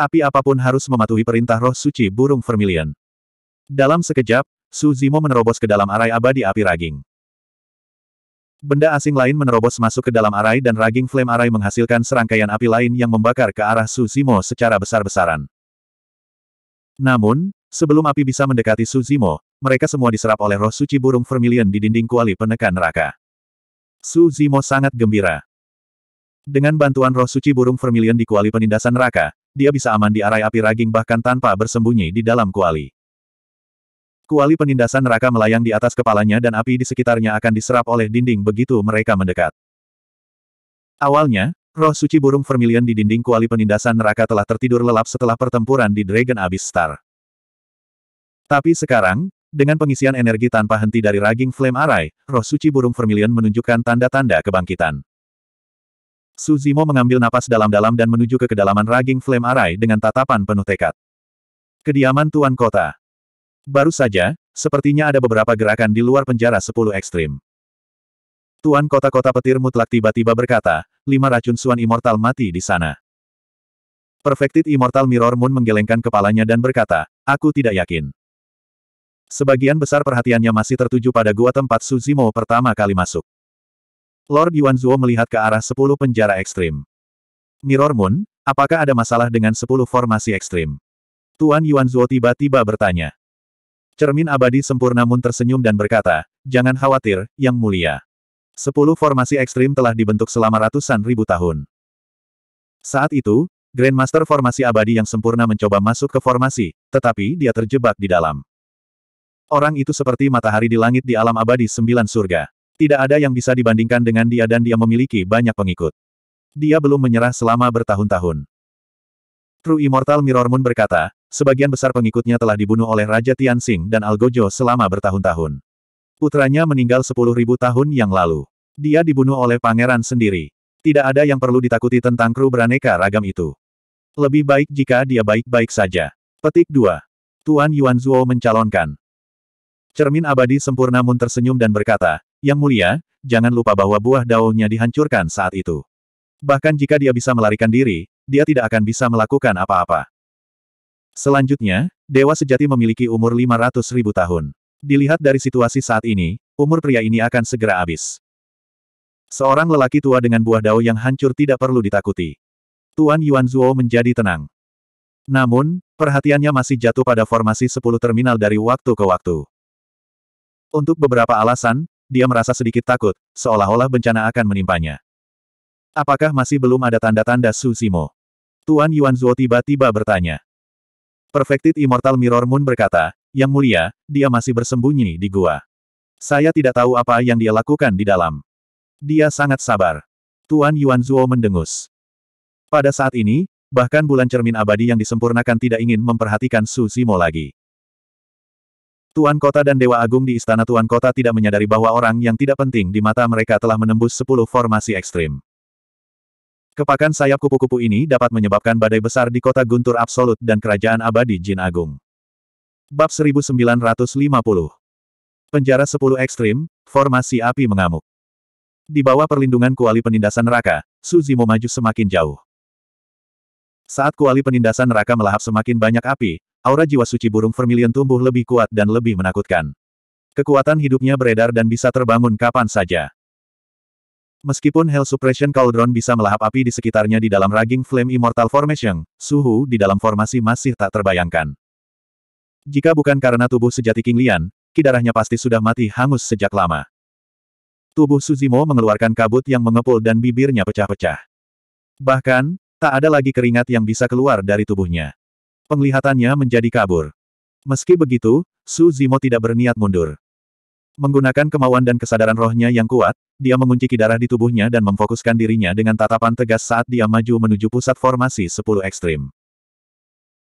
Api apapun harus mematuhi perintah roh suci burung Vermilion. Dalam sekejap, Suzimo menerobos ke dalam arai abadi api raging. Benda asing lain menerobos masuk ke dalam arai dan raging flame arai menghasilkan serangkaian api lain yang membakar ke arah Suzimo secara besar-besaran. Namun, sebelum api bisa mendekati Suzimo, mereka semua diserap oleh roh suci burung vermilion di dinding kuali penekan neraka. Suzimo sangat gembira. Dengan bantuan roh suci burung vermilion di kuali penindasan neraka, dia bisa aman di arai api raging bahkan tanpa bersembunyi di dalam kuali. Kuali penindasan neraka melayang di atas kepalanya dan api di sekitarnya akan diserap oleh dinding begitu mereka mendekat. Awalnya, roh suci burung vermilion di dinding kuali penindasan neraka telah tertidur lelap setelah pertempuran di Dragon Abyss Star. Tapi sekarang, dengan pengisian energi tanpa henti dari raging flame array, roh suci burung vermilion menunjukkan tanda-tanda kebangkitan. Suzimo mengambil napas dalam-dalam dan menuju ke kedalaman raging flame array dengan tatapan penuh tekad. Kediaman Tuan Kota Baru saja, sepertinya ada beberapa gerakan di luar penjara sepuluh ekstrim. Tuan kota-kota petir mutlak tiba-tiba berkata, lima racun suan immortal mati di sana. Perfected Immortal Mirror Moon menggelengkan kepalanya dan berkata, aku tidak yakin. Sebagian besar perhatiannya masih tertuju pada gua tempat Suzimo pertama kali masuk. Lord Yuan Yuanzuo melihat ke arah sepuluh penjara ekstrim. Mirror Moon, apakah ada masalah dengan sepuluh formasi ekstrim? Tuan Yuan Yuanzuo tiba-tiba bertanya. Cermin abadi sempurna Moon tersenyum dan berkata, Jangan khawatir, Yang Mulia. Sepuluh formasi ekstrim telah dibentuk selama ratusan ribu tahun. Saat itu, Grandmaster formasi abadi yang sempurna mencoba masuk ke formasi, tetapi dia terjebak di dalam. Orang itu seperti matahari di langit di alam abadi sembilan surga. Tidak ada yang bisa dibandingkan dengan dia dan dia memiliki banyak pengikut. Dia belum menyerah selama bertahun-tahun. True Immortal Mirror Moon berkata, Sebagian besar pengikutnya telah dibunuh oleh Raja Tianxing dan Algojo selama bertahun-tahun. Putranya meninggal 10.000 tahun yang lalu. Dia dibunuh oleh pangeran sendiri. Tidak ada yang perlu ditakuti tentang kru beraneka ragam itu. Lebih baik jika dia baik-baik saja. Petik 2. Tuan Yuan Zuo mencalonkan. Cermin abadi sempurna Mun tersenyum dan berkata, Yang mulia, jangan lupa bahwa buah daunnya dihancurkan saat itu. Bahkan jika dia bisa melarikan diri, dia tidak akan bisa melakukan apa-apa. Selanjutnya, Dewa Sejati memiliki umur 500 ribu tahun. Dilihat dari situasi saat ini, umur pria ini akan segera habis. Seorang lelaki tua dengan buah dao yang hancur tidak perlu ditakuti. Tuan Yuan Zhuo menjadi tenang. Namun, perhatiannya masih jatuh pada formasi 10 terminal dari waktu ke waktu. Untuk beberapa alasan, dia merasa sedikit takut, seolah-olah bencana akan menimpanya. Apakah masih belum ada tanda-tanda Su Tuan Yuan Zhuo tiba-tiba bertanya. Perfected Immortal Mirror Moon berkata, Yang mulia, dia masih bersembunyi di gua. Saya tidak tahu apa yang dia lakukan di dalam. Dia sangat sabar. Tuan Yuan Zuo mendengus. Pada saat ini, bahkan bulan cermin abadi yang disempurnakan tidak ingin memperhatikan Su Zimo lagi. Tuan Kota dan Dewa Agung di Istana Tuan Kota tidak menyadari bahwa orang yang tidak penting di mata mereka telah menembus 10 formasi ekstrim. Kepakan sayap kupu-kupu ini dapat menyebabkan badai besar di kota Guntur Absolut dan Kerajaan Abadi Jin Agung. Bab 1950 Penjara 10 Ekstrim, Formasi Api Mengamuk Di bawah perlindungan kuali penindasan neraka, mau maju semakin jauh. Saat kuali penindasan neraka melahap semakin banyak api, aura jiwa suci burung vermilion tumbuh lebih kuat dan lebih menakutkan. Kekuatan hidupnya beredar dan bisa terbangun kapan saja. Meskipun Hell Suppression Cauldron bisa melahap api di sekitarnya di dalam Raging Flame Immortal Formation, suhu di dalam formasi masih tak terbayangkan. Jika bukan karena tubuh sejati King Lian, kidarahnya pasti sudah mati hangus sejak lama. Tubuh Suzimo mengeluarkan kabut yang mengepul dan bibirnya pecah-pecah. Bahkan, tak ada lagi keringat yang bisa keluar dari tubuhnya. Penglihatannya menjadi kabur. Meski begitu, Su Zimo tidak berniat mundur. Menggunakan kemauan dan kesadaran rohnya yang kuat, dia mengunci darah di tubuhnya dan memfokuskan dirinya dengan tatapan tegas saat dia maju menuju pusat formasi 10 ekstrim.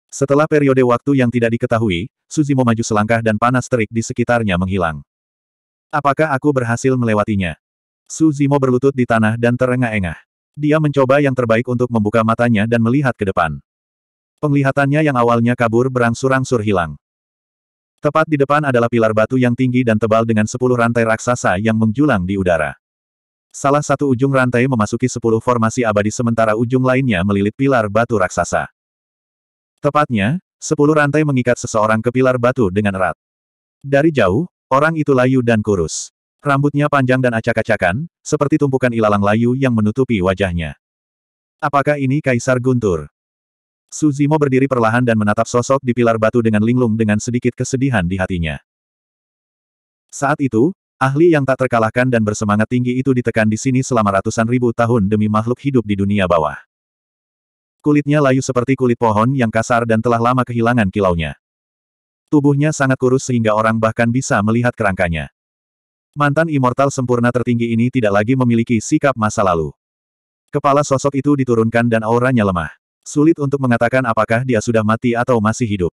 Setelah periode waktu yang tidak diketahui, Suzimo maju selangkah dan panas terik di sekitarnya menghilang. Apakah aku berhasil melewatinya? Suzimo berlutut di tanah dan terengah-engah. Dia mencoba yang terbaik untuk membuka matanya dan melihat ke depan. Penglihatannya yang awalnya kabur berangsur-angsur hilang. Tepat di depan adalah pilar batu yang tinggi dan tebal dengan sepuluh rantai raksasa yang menjulang di udara. Salah satu ujung rantai memasuki sepuluh formasi abadi sementara ujung lainnya melilit pilar batu raksasa. Tepatnya, sepuluh rantai mengikat seseorang ke pilar batu dengan erat. Dari jauh, orang itu layu dan kurus. Rambutnya panjang dan acak-acakan, seperti tumpukan ilalang layu yang menutupi wajahnya. Apakah ini Kaisar Guntur? Suzimo berdiri perlahan dan menatap sosok di pilar batu dengan linglung dengan sedikit kesedihan di hatinya. Saat itu, ahli yang tak terkalahkan dan bersemangat tinggi itu ditekan di sini selama ratusan ribu tahun demi makhluk hidup di dunia bawah. Kulitnya layu seperti kulit pohon yang kasar dan telah lama kehilangan kilaunya. Tubuhnya sangat kurus sehingga orang bahkan bisa melihat kerangkanya. Mantan immortal sempurna tertinggi ini tidak lagi memiliki sikap masa lalu. Kepala sosok itu diturunkan dan auranya lemah. Sulit untuk mengatakan apakah dia sudah mati atau masih hidup.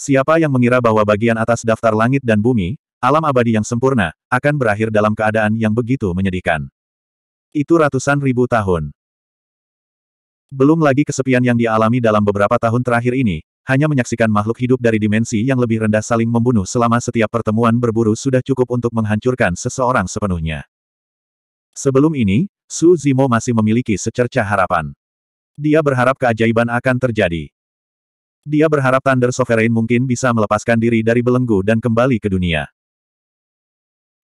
Siapa yang mengira bahwa bagian atas daftar langit dan bumi, alam abadi yang sempurna, akan berakhir dalam keadaan yang begitu menyedihkan. Itu ratusan ribu tahun. Belum lagi kesepian yang dialami dalam beberapa tahun terakhir ini, hanya menyaksikan makhluk hidup dari dimensi yang lebih rendah saling membunuh selama setiap pertemuan berburu sudah cukup untuk menghancurkan seseorang sepenuhnya. Sebelum ini, Su Zimo masih memiliki secerca harapan. Dia berharap keajaiban akan terjadi. Dia berharap Thunder Sovereign mungkin bisa melepaskan diri dari belenggu dan kembali ke dunia.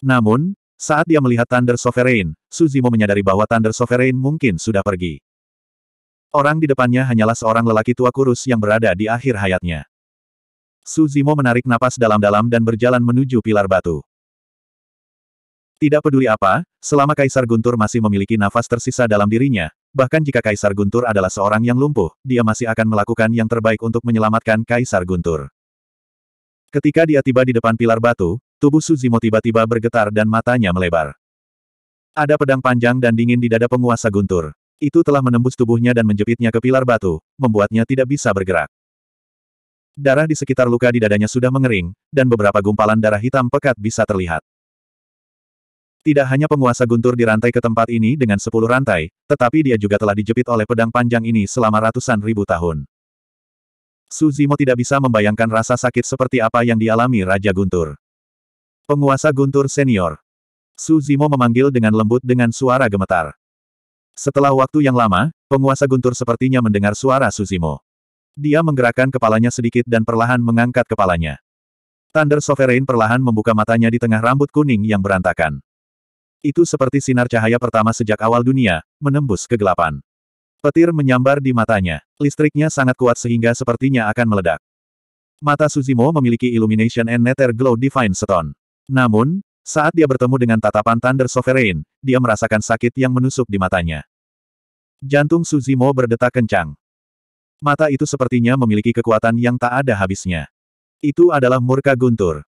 Namun, saat dia melihat Thunder Sovereign, Suzimo menyadari bahwa Thunder Sovereign mungkin sudah pergi. Orang di depannya hanyalah seorang lelaki tua kurus yang berada di akhir hayatnya. Suzimo menarik napas dalam-dalam dan berjalan menuju pilar batu. Tidak peduli apa, selama Kaisar Guntur masih memiliki nafas tersisa dalam dirinya, Bahkan jika Kaisar Guntur adalah seorang yang lumpuh, dia masih akan melakukan yang terbaik untuk menyelamatkan Kaisar Guntur. Ketika dia tiba di depan pilar batu, tubuh Suzimo tiba-tiba bergetar dan matanya melebar. Ada pedang panjang dan dingin di dada penguasa Guntur. Itu telah menembus tubuhnya dan menjepitnya ke pilar batu, membuatnya tidak bisa bergerak. Darah di sekitar luka di dadanya sudah mengering, dan beberapa gumpalan darah hitam pekat bisa terlihat. Tidak hanya penguasa guntur dirantai ke tempat ini dengan sepuluh rantai, tetapi dia juga telah dijepit oleh pedang panjang ini selama ratusan ribu tahun. Suzimo tidak bisa membayangkan rasa sakit seperti apa yang dialami Raja Guntur. Penguasa Guntur Senior. Suzimo memanggil dengan lembut dengan suara gemetar. Setelah waktu yang lama, penguasa Guntur sepertinya mendengar suara Suzimo. Dia menggerakkan kepalanya sedikit dan perlahan mengangkat kepalanya. Thunder Sovereign perlahan membuka matanya di tengah rambut kuning yang berantakan. Itu seperti sinar cahaya pertama sejak awal dunia, menembus kegelapan. Petir menyambar di matanya. Listriknya sangat kuat sehingga sepertinya akan meledak. Mata Suzimo memiliki Illumination and Nether Glow Divine Stone. Namun, saat dia bertemu dengan tatapan Thunder Sovereign, dia merasakan sakit yang menusuk di matanya. Jantung Suzimo berdetak kencang. Mata itu sepertinya memiliki kekuatan yang tak ada habisnya. Itu adalah murka guntur.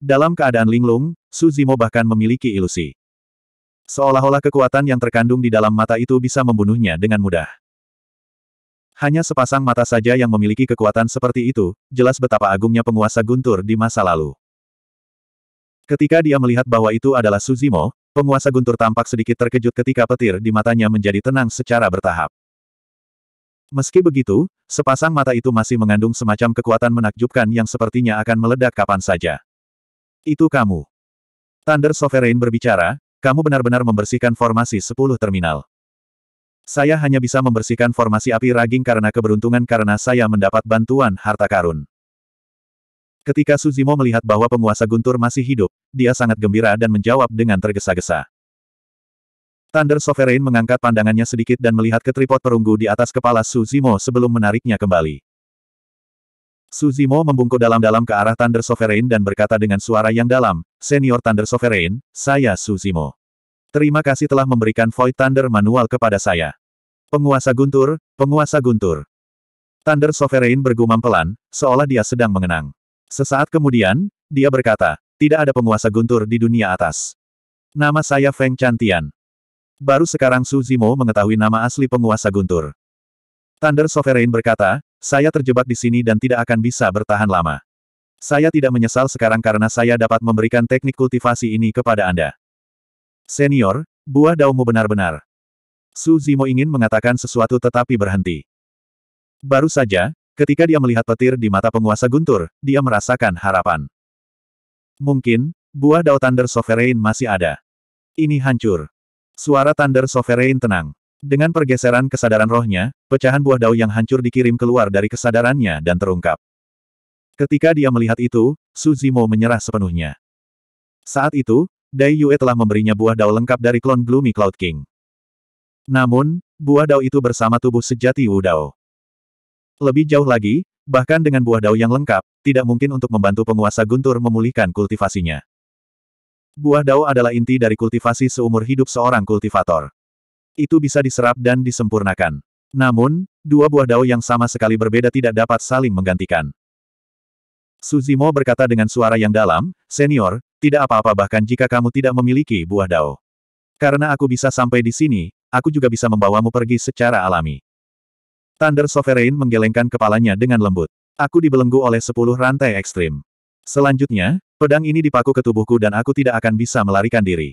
Dalam keadaan linglung, Suzimo bahkan memiliki ilusi. Seolah-olah kekuatan yang terkandung di dalam mata itu bisa membunuhnya dengan mudah. Hanya sepasang mata saja yang memiliki kekuatan seperti itu, jelas betapa agungnya penguasa Guntur di masa lalu. Ketika dia melihat bahwa itu adalah Suzimo, penguasa Guntur tampak sedikit terkejut ketika petir di matanya menjadi tenang secara bertahap. Meski begitu, sepasang mata itu masih mengandung semacam kekuatan menakjubkan yang sepertinya akan meledak kapan saja. Itu kamu. Thunder Sovereign berbicara, kamu benar-benar membersihkan formasi 10 terminal. Saya hanya bisa membersihkan formasi api raging karena keberuntungan karena saya mendapat bantuan harta karun. Ketika Suzimo melihat bahwa penguasa Guntur masih hidup, dia sangat gembira dan menjawab dengan tergesa-gesa. Thunder Sovereign mengangkat pandangannya sedikit dan melihat ke tripod perunggu di atas kepala Suzimo sebelum menariknya kembali. Suzimo membungkuk dalam-dalam ke arah Thunder Sovereign dan berkata dengan suara yang dalam, Senior Thunder Sovereign, saya Suzimo. Terima kasih telah memberikan Void Thunder manual kepada saya. Penguasa Guntur, penguasa Guntur. Thunder Sovereign bergumam pelan, seolah dia sedang mengenang. Sesaat kemudian, dia berkata, tidak ada penguasa Guntur di dunia atas. Nama saya Feng Chantian. Baru sekarang Suzimo mengetahui nama asli penguasa Guntur. Thunder Sovereign berkata, saya terjebak di sini dan tidak akan bisa bertahan lama. Saya tidak menyesal sekarang karena saya dapat memberikan teknik kultivasi ini kepada Anda. Senior, buah daumu benar-benar. Su Zimo ingin mengatakan sesuatu tetapi berhenti. Baru saja, ketika dia melihat petir di mata penguasa guntur, dia merasakan harapan. Mungkin, buah dao Thunder Sovereign masih ada. Ini hancur. Suara Thunder Sovereign tenang. Dengan pergeseran kesadaran rohnya, pecahan buah dao yang hancur dikirim keluar dari kesadarannya dan terungkap. Ketika dia melihat itu, Su Zimo menyerah sepenuhnya. Saat itu, Dai Yue telah memberinya buah dao lengkap dari klon Gloomy Cloud King. Namun, buah dao itu bersama tubuh sejati Wu Dao. Lebih jauh lagi, bahkan dengan buah dao yang lengkap, tidak mungkin untuk membantu penguasa Guntur memulihkan kultivasinya. Buah dao adalah inti dari kultivasi seumur hidup seorang kultivator itu bisa diserap dan disempurnakan. Namun, dua buah dao yang sama sekali berbeda tidak dapat saling menggantikan. Suzimo berkata dengan suara yang dalam, Senior, tidak apa-apa bahkan jika kamu tidak memiliki buah dao. Karena aku bisa sampai di sini, aku juga bisa membawamu pergi secara alami. Thunder Sovereign menggelengkan kepalanya dengan lembut. Aku dibelenggu oleh sepuluh rantai ekstrim. Selanjutnya, pedang ini dipaku ke tubuhku dan aku tidak akan bisa melarikan diri.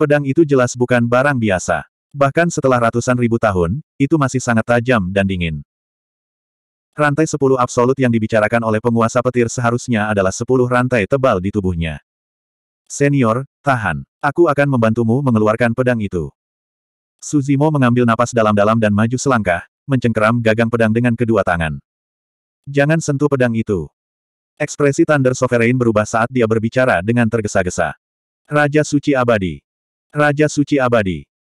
Pedang itu jelas bukan barang biasa. Bahkan setelah ratusan ribu tahun, itu masih sangat tajam dan dingin. Rantai sepuluh absolut yang dibicarakan oleh penguasa petir seharusnya adalah sepuluh rantai tebal di tubuhnya. Senior, tahan. Aku akan membantumu mengeluarkan pedang itu. Suzimo mengambil napas dalam-dalam dan maju selangkah, mencengkeram gagang pedang dengan kedua tangan. Jangan sentuh pedang itu. Ekspresi Thunder Sovereign berubah saat dia berbicara dengan tergesa-gesa. Raja Suci Abadi. Raja Suci Abadi.